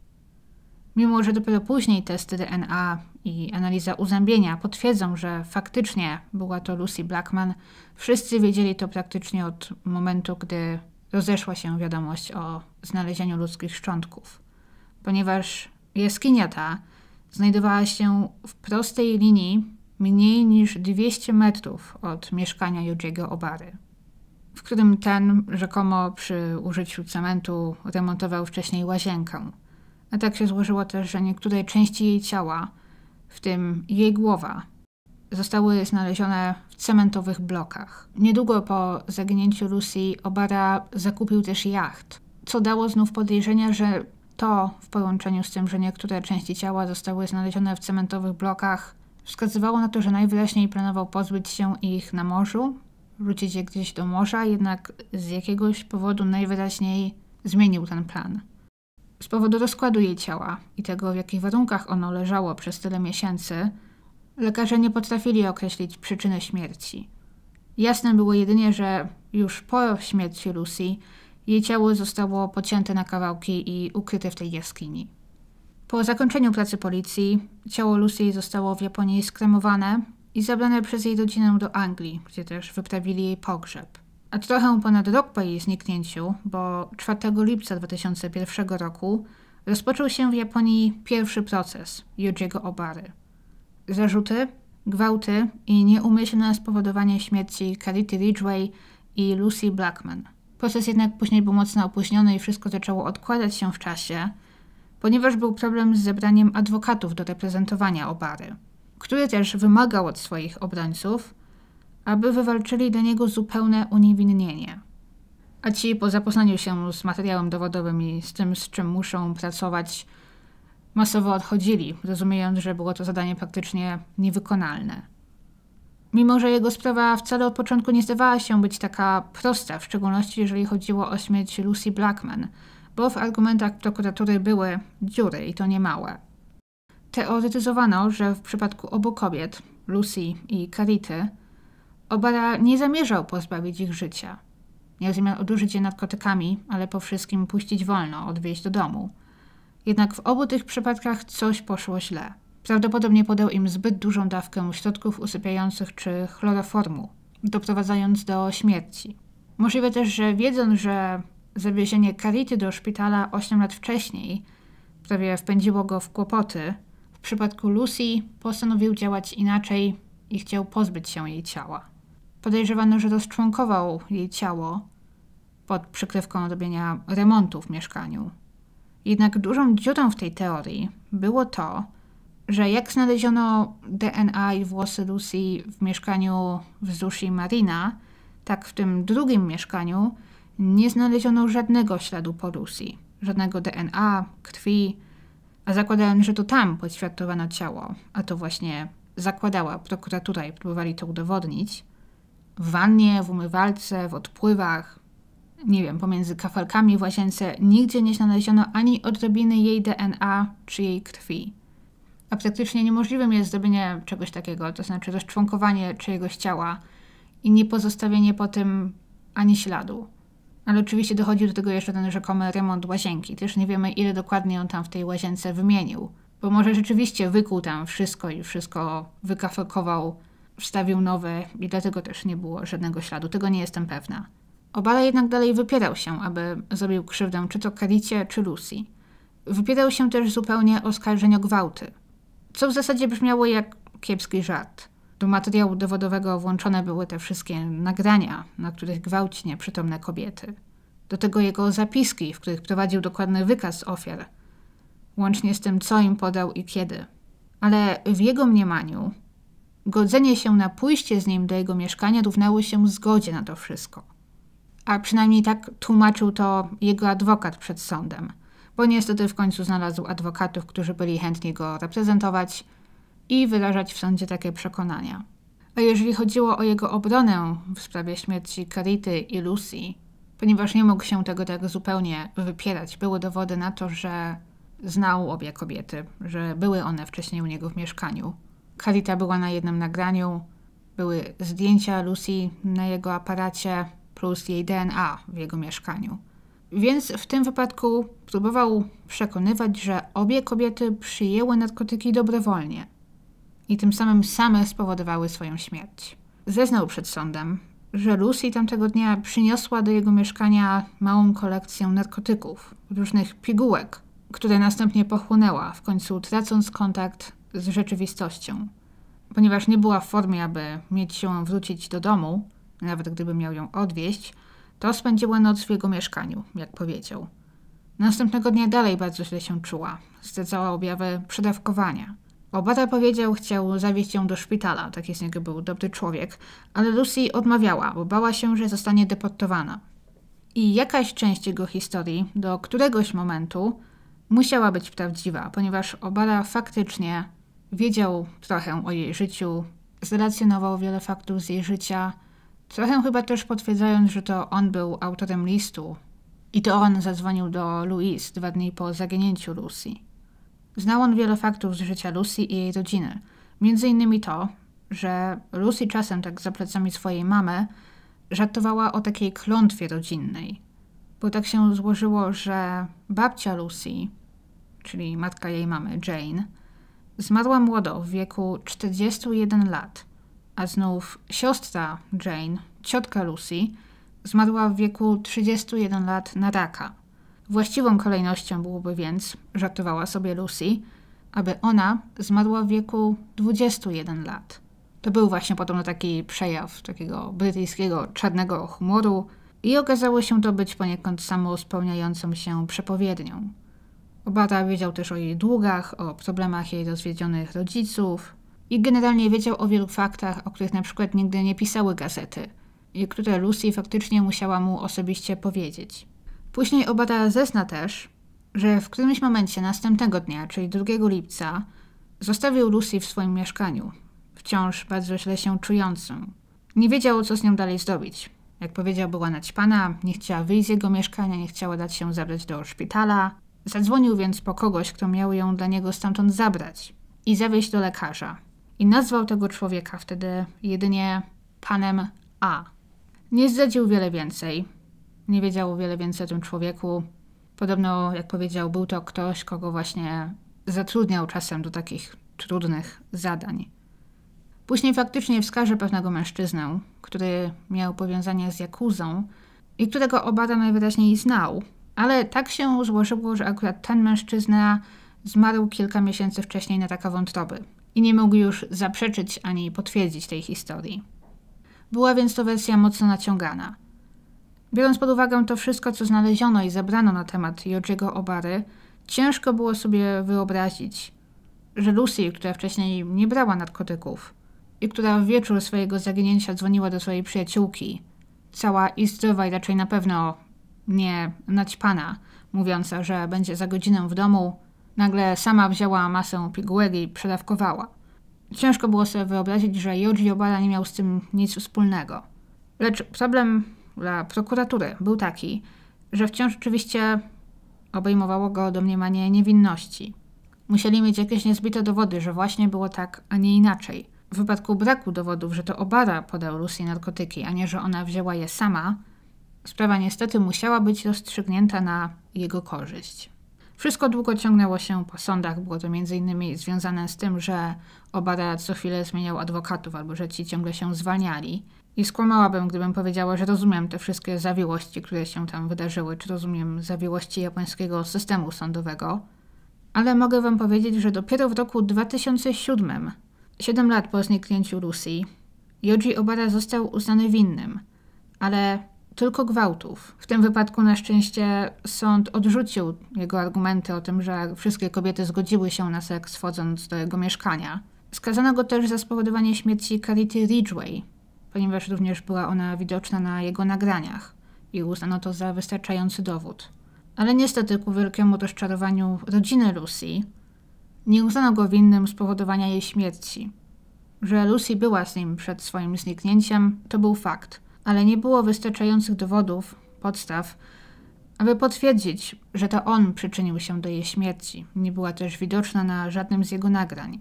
Mimo, że dopiero później testy DNA i analiza uzębienia potwierdzą, że faktycznie była to Lucy Blackman, wszyscy wiedzieli to praktycznie od momentu, gdy rozeszła się wiadomość o znalezieniu ludzkich szczątków. Ponieważ jaskinia ta znajdowała się w prostej linii mniej niż 200 metrów od mieszkania Jodziego Obary, w którym ten rzekomo przy użyciu cementu remontował wcześniej łazienkę. A tak się złożyło też, że niektóre części jej ciała, w tym jej głowa, zostały znalezione w cementowych blokach. Niedługo po zaginięciu Lucy Obara zakupił też jacht, co dało znów podejrzenia, że to w połączeniu z tym, że niektóre części ciała zostały znalezione w cementowych blokach, wskazywało na to, że najwyraźniej planował pozbyć się ich na morzu, wrócić je gdzieś do morza, jednak z jakiegoś powodu najwyraźniej zmienił ten plan. Z powodu rozkładu jej ciała i tego, w jakich warunkach ono leżało przez tyle miesięcy, lekarze nie potrafili określić przyczyny śmierci. Jasne było jedynie, że już po śmierci Lucy jej ciało zostało pocięte na kawałki i ukryte w tej jaskini. Po zakończeniu pracy policji ciało Lucy zostało w Japonii skremowane i zabrane przez jej rodzinę do Anglii, gdzie też wyprawili jej pogrzeb. A trochę ponad rok po jej zniknięciu, bo 4 lipca 2001 roku rozpoczął się w Japonii pierwszy proces Yojiego Obary. Zarzuty, gwałty i nieumyślne spowodowanie śmierci Carity Ridgway i Lucy Blackman. Proces jednak później był mocno opóźniony i wszystko zaczęło odkładać się w czasie – ponieważ był problem z zebraniem adwokatów do reprezentowania Obary, który też wymagał od swoich obrońców, aby wywalczyli do niego zupełne uniewinnienie. A ci po zapoznaniu się z materiałem dowodowym i z tym, z czym muszą pracować, masowo odchodzili, rozumiejąc, że było to zadanie praktycznie niewykonalne. Mimo, że jego sprawa wcale od początku nie zdawała się być taka prosta, w szczególności jeżeli chodziło o śmierć Lucy Blackman – bo w argumentach prokuratury były dziury i to niemałe. Teoretyzowano, że w przypadku obu kobiet, Lucy i Carity, Obara nie zamierzał pozbawić ich życia. Miał zamiar odurzyć je narkotykami, ale po wszystkim puścić wolno, odwieźć do domu. Jednak w obu tych przypadkach coś poszło źle. Prawdopodobnie podał im zbyt dużą dawkę środków usypiających czy chloroformu, doprowadzając do śmierci. Możliwe też, że wiedząc, że Zawiezienie Karity do szpitala 8 lat wcześniej prawie wpędziło go w kłopoty. W przypadku Lucy postanowił działać inaczej i chciał pozbyć się jej ciała. Podejrzewano, że rozczłonkował jej ciało pod przykrywką robienia remontu w mieszkaniu. Jednak dużą dziurą w tej teorii było to, że jak znaleziono DNA i włosy Lucy w mieszkaniu w Zushi Marina, tak w tym drugim mieszkaniu nie znaleziono żadnego śladu porusji, żadnego DNA, krwi, a zakładałem, że to tam poćwiartowano ciało, a to właśnie zakładała prokuratura i próbowali to udowodnić. W wannie, w umywalce, w odpływach, nie wiem, pomiędzy kafelkami w łazience, nigdzie nie znaleziono ani odrobiny jej DNA czy jej krwi. A praktycznie niemożliwym jest zrobienie czegoś takiego, to znaczy rozczłonkowanie czyjegoś ciała i nie pozostawienie po tym ani śladu. Ale oczywiście dochodzi do tego jeszcze ten rzekomy remont łazienki. Też nie wiemy, ile dokładnie on tam w tej łazience wymienił. Bo może rzeczywiście wykuł tam wszystko i wszystko wykafekował, wstawił nowe i dlatego też nie było żadnego śladu. Tego nie jestem pewna. Obala jednak dalej wypierał się, aby zrobił krzywdę czy to Kalicie, czy Lucy. Wypierał się też zupełnie oskarżeń o gwałty, co w zasadzie brzmiało jak kiepski żart do materiału dowodowego włączone były te wszystkie nagrania, na których gwałci nieprzytomne kobiety. Do tego jego zapiski, w których prowadził dokładny wykaz ofiar, łącznie z tym, co im podał i kiedy. Ale w jego mniemaniu godzenie się na pójście z nim do jego mieszkania równało się zgodzie na to wszystko. A przynajmniej tak tłumaczył to jego adwokat przed sądem, bo niestety w końcu znalazł adwokatów, którzy byli chętni go reprezentować – i wyrażać w sądzie takie przekonania. A jeżeli chodziło o jego obronę w sprawie śmierci Karity i Lucy, ponieważ nie mógł się tego tak zupełnie wypierać, były dowody na to, że znał obie kobiety, że były one wcześniej u niego w mieszkaniu. Karita była na jednym nagraniu, były zdjęcia Lucy na jego aparacie, plus jej DNA w jego mieszkaniu. Więc w tym wypadku próbował przekonywać, że obie kobiety przyjęły narkotyki dobrowolnie, i tym samym same spowodowały swoją śmierć. Zeznał przed sądem, że Lucy tamtego dnia przyniosła do jego mieszkania małą kolekcję narkotyków, różnych pigułek, które następnie pochłonęła, w końcu tracąc kontakt z rzeczywistością. Ponieważ nie była w formie, aby mieć się wrócić do domu, nawet gdyby miał ją odwieźć, to spędziła noc w jego mieszkaniu, jak powiedział. Następnego dnia dalej bardzo źle się czuła. Zdradzała objawy przedawkowania. Obata powiedział, chciał zawieźć ją do szpitala, tak jest niego był dobry człowiek, ale Lucy odmawiała, bo bała się, że zostanie deportowana. I jakaś część jego historii do któregoś momentu musiała być prawdziwa, ponieważ Obada faktycznie wiedział trochę o jej życiu, zrelacjonował wiele faktów z jej życia, trochę chyba też potwierdzając, że to on był autorem listu i to on zadzwonił do Louise dwa dni po zaginięciu Lucy. Znał on wiele faktów z życia Lucy i jej rodziny. Między innymi to, że Lucy czasem, tak za plecami swojej mamy, żartowała o takiej klątwie rodzinnej. Bo tak się złożyło, że babcia Lucy, czyli matka jej mamy, Jane, zmarła młodo w wieku 41 lat, a znów siostra Jane, ciotka Lucy, zmarła w wieku 31 lat na raka – Właściwą kolejnością byłoby więc, żartowała sobie Lucy, aby ona zmarła w wieku 21 lat. To był właśnie podobno taki przejaw takiego brytyjskiego czarnego humoru i okazało się to być poniekąd samospełniającą się przepowiednią. Obata wiedział też o jej długach, o problemach jej rozwiedzionych rodziców i generalnie wiedział o wielu faktach, o których na przykład nigdy nie pisały gazety i które Lucy faktycznie musiała mu osobiście powiedzieć. Później Obada zezna też, że w którymś momencie następnego dnia, czyli 2 lipca, zostawił Lucy w swoim mieszkaniu, wciąż bardzo źle się czującą. Nie wiedział, co z nią dalej zrobić. Jak powiedział, była naćpana, nie chciała wyjść z jego mieszkania, nie chciała dać się zabrać do szpitala. Zadzwonił więc po kogoś, kto miał ją dla niego stamtąd zabrać i zawieźć do lekarza. I nazwał tego człowieka wtedy jedynie panem A. Nie zdradził wiele więcej, nie wiedział wiele więcej o tym człowieku. Podobno, jak powiedział, był to ktoś, kogo właśnie zatrudniał czasem do takich trudnych zadań. Później faktycznie wskaże pewnego mężczyznę, który miał powiązanie z Jakuzą i którego obada najwyraźniej znał. Ale tak się złożyło, że akurat ten mężczyzna zmarł kilka miesięcy wcześniej na taka wątroby i nie mógł już zaprzeczyć ani potwierdzić tej historii. Była więc to wersja mocno naciągana. Biorąc pod uwagę to wszystko, co znaleziono i zebrano na temat Jodziego Obary, ciężko było sobie wyobrazić, że Lucy, która wcześniej nie brała narkotyków i która w wieczór swojego zaginięcia dzwoniła do swojej przyjaciółki, cała i zdrowa i raczej na pewno nie naćpana, mówiąca, że będzie za godzinę w domu, nagle sama wzięła masę pigułek i przedawkowała. Ciężko było sobie wyobrazić, że Joji Obara nie miał z tym nic wspólnego. Lecz problem dla prokuratury był taki, że wciąż oczywiście obejmowało go domniemanie niewinności. Musieli mieć jakieś niezbite dowody, że właśnie było tak, a nie inaczej. W wypadku braku dowodów, że to Obara podał Lucy narkotyki, a nie że ona wzięła je sama, sprawa niestety musiała być rozstrzygnięta na jego korzyść. Wszystko długo ciągnęło się po sądach, było to m.in. związane z tym, że Obara co chwilę zmieniał adwokatów albo że ci ciągle się zwalniali. I skłamałabym, gdybym powiedziała, że rozumiem te wszystkie zawiłości, które się tam wydarzyły, czy rozumiem zawiłości japońskiego systemu sądowego, ale mogę Wam powiedzieć, że dopiero w roku 2007, 7 lat po zniknięciu Lucy, Yoji Obara został uznany winnym, ale tylko gwałtów. W tym wypadku na szczęście sąd odrzucił jego argumenty o tym, że wszystkie kobiety zgodziły się na seks wchodząc do jego mieszkania. Skazano go też za spowodowanie śmierci Carity Ridgway, ponieważ również była ona widoczna na jego nagraniach i uznano to za wystarczający dowód. Ale niestety ku wielkiemu rozczarowaniu rodziny Lucy nie uznano go winnym spowodowania jej śmierci. Że Lucy była z nim przed swoim zniknięciem, to był fakt, ale nie było wystarczających dowodów, podstaw, aby potwierdzić, że to on przyczynił się do jej śmierci. Nie była też widoczna na żadnym z jego nagrań.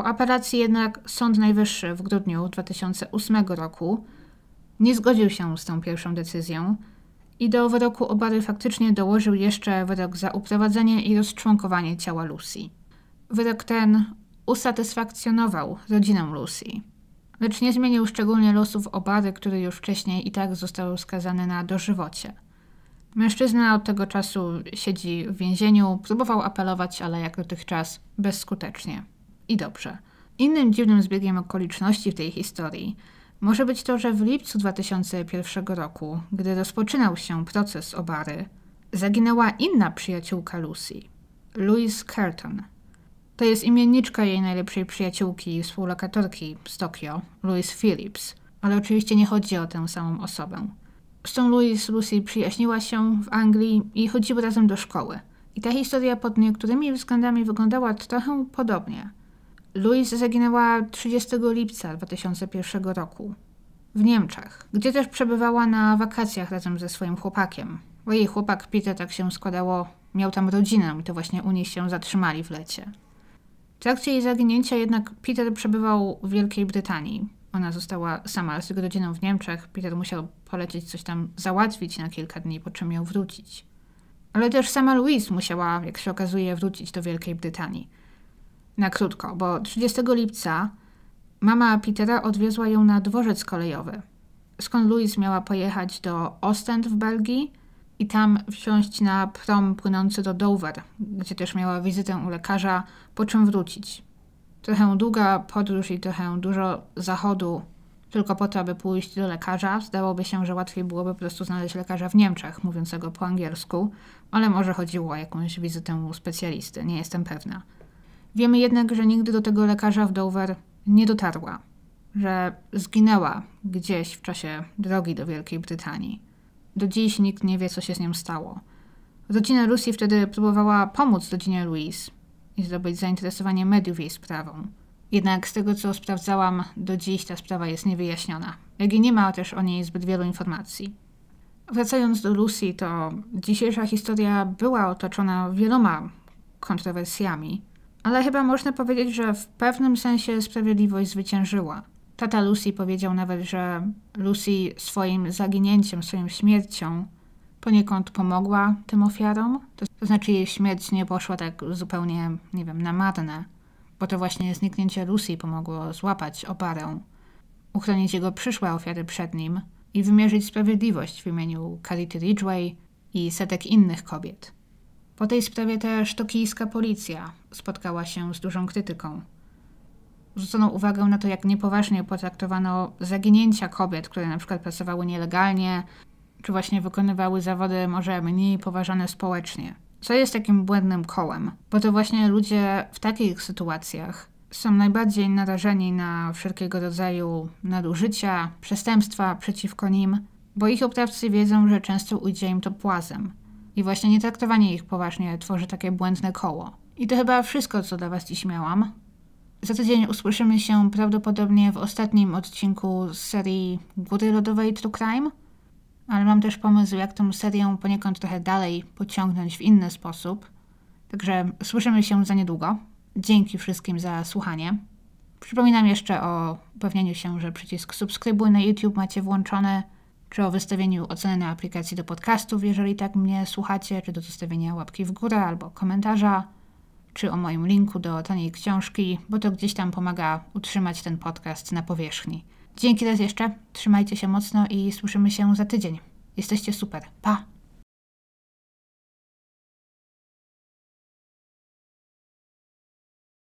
Po apelacji jednak Sąd Najwyższy w grudniu 2008 roku nie zgodził się z tą pierwszą decyzją i do wyroku obary faktycznie dołożył jeszcze wyrok za uprowadzenie i rozczłonkowanie ciała Lucy. Wyrok ten usatysfakcjonował rodzinę Lucy, lecz nie zmienił szczególnie losów obary, który już wcześniej i tak został skazany na dożywocie. Mężczyzna od tego czasu siedzi w więzieniu, próbował apelować, ale jak dotychczas bezskutecznie. I dobrze. Innym dziwnym zbiegiem okoliczności w tej historii może być to, że w lipcu 2001 roku, gdy rozpoczynał się proces Obary, zaginęła inna przyjaciółka Lucy, Louise Curtin. To jest imienniczka jej najlepszej przyjaciółki i współlokatorki z Tokio, Louise Phillips, ale oczywiście nie chodzi o tę samą osobę. Z tą Louise Lucy przyjaźniła się w Anglii i chodziły razem do szkoły. I ta historia pod niektórymi względami wyglądała trochę podobnie – Louise zaginęła 30 lipca 2001 roku w Niemczech, gdzie też przebywała na wakacjach razem ze swoim chłopakiem. Bo jej chłopak Peter tak się składało, miał tam rodzinę i to właśnie u niej się zatrzymali w lecie. W trakcie jej zaginięcia jednak Peter przebywał w Wielkiej Brytanii. Ona została sama z jego rodziną w Niemczech. Peter musiał polecieć coś tam załatwić na kilka dni, po czym miał wrócić. Ale też sama Louise musiała, jak się okazuje, wrócić do Wielkiej Brytanii na krótko, bo 30 lipca mama Petera odwiozła ją na dworzec kolejowy, skąd Louise miała pojechać do Ostend w Belgii i tam wsiąść na prom płynący do Dover, gdzie też miała wizytę u lekarza, po czym wrócić. Trochę długa podróż i trochę dużo zachodu tylko po to, aby pójść do lekarza. Zdałoby się, że łatwiej byłoby po prostu znaleźć lekarza w Niemczech, mówiącego po angielsku, ale może chodziło o jakąś wizytę u specjalisty, nie jestem pewna. Wiemy jednak, że nigdy do tego lekarza w Dover nie dotarła, że zginęła gdzieś w czasie drogi do Wielkiej Brytanii. Do dziś nikt nie wie, co się z nią stało. Rodzina Lucy wtedy próbowała pomóc rodzinie Louise i zdobyć zainteresowanie mediów jej sprawą. Jednak z tego, co sprawdzałam, do dziś ta sprawa jest niewyjaśniona, jak i nie ma też o niej zbyt wielu informacji. Wracając do Lucy, to dzisiejsza historia była otoczona wieloma kontrowersjami, ale chyba można powiedzieć, że w pewnym sensie sprawiedliwość zwyciężyła. Tata Lucy powiedział nawet, że Lucy swoim zaginięciem, swoją śmiercią poniekąd pomogła tym ofiarom. To znaczy jej śmierć nie poszła tak zupełnie, nie wiem, na marne, bo to właśnie zniknięcie Lucy pomogło złapać oparę, uchronić jego przyszłe ofiary przed nim i wymierzyć sprawiedliwość w imieniu Carity Ridgway i setek innych kobiet. Po tej sprawie też tokijska policja spotkała się z dużą krytyką. Zwrócono uwagę na to, jak niepoważnie potraktowano zaginięcia kobiet, które na przykład pracowały nielegalnie, czy właśnie wykonywały zawody może mniej poważane społecznie. Co jest takim błędnym kołem, bo to właśnie ludzie w takich sytuacjach są najbardziej narażeni na wszelkiego rodzaju nadużycia, przestępstwa przeciwko nim, bo ich oprawcy wiedzą, że często ujdzie im to płazem. I właśnie nietraktowanie ich poważnie tworzy takie błędne koło. I to chyba wszystko, co dla Was dziś miałam. Za tydzień usłyszymy się prawdopodobnie w ostatnim odcinku z serii Góry Lodowej True Crime, ale mam też pomysł, jak tę serię poniekąd trochę dalej pociągnąć w inny sposób. Także słyszymy się za niedługo. Dzięki wszystkim za słuchanie. Przypominam jeszcze o upewnieniu się, że przycisk subskrybuj na YouTube macie włączony czy o wystawieniu oceny na aplikacji do podcastów, jeżeli tak mnie słuchacie, czy do zostawienia łapki w górę albo komentarza, czy o moim linku do taniej książki, bo to gdzieś tam pomaga utrzymać ten podcast na powierzchni. Dzięki raz jeszcze, trzymajcie się mocno i słyszymy się za tydzień. Jesteście super. Pa!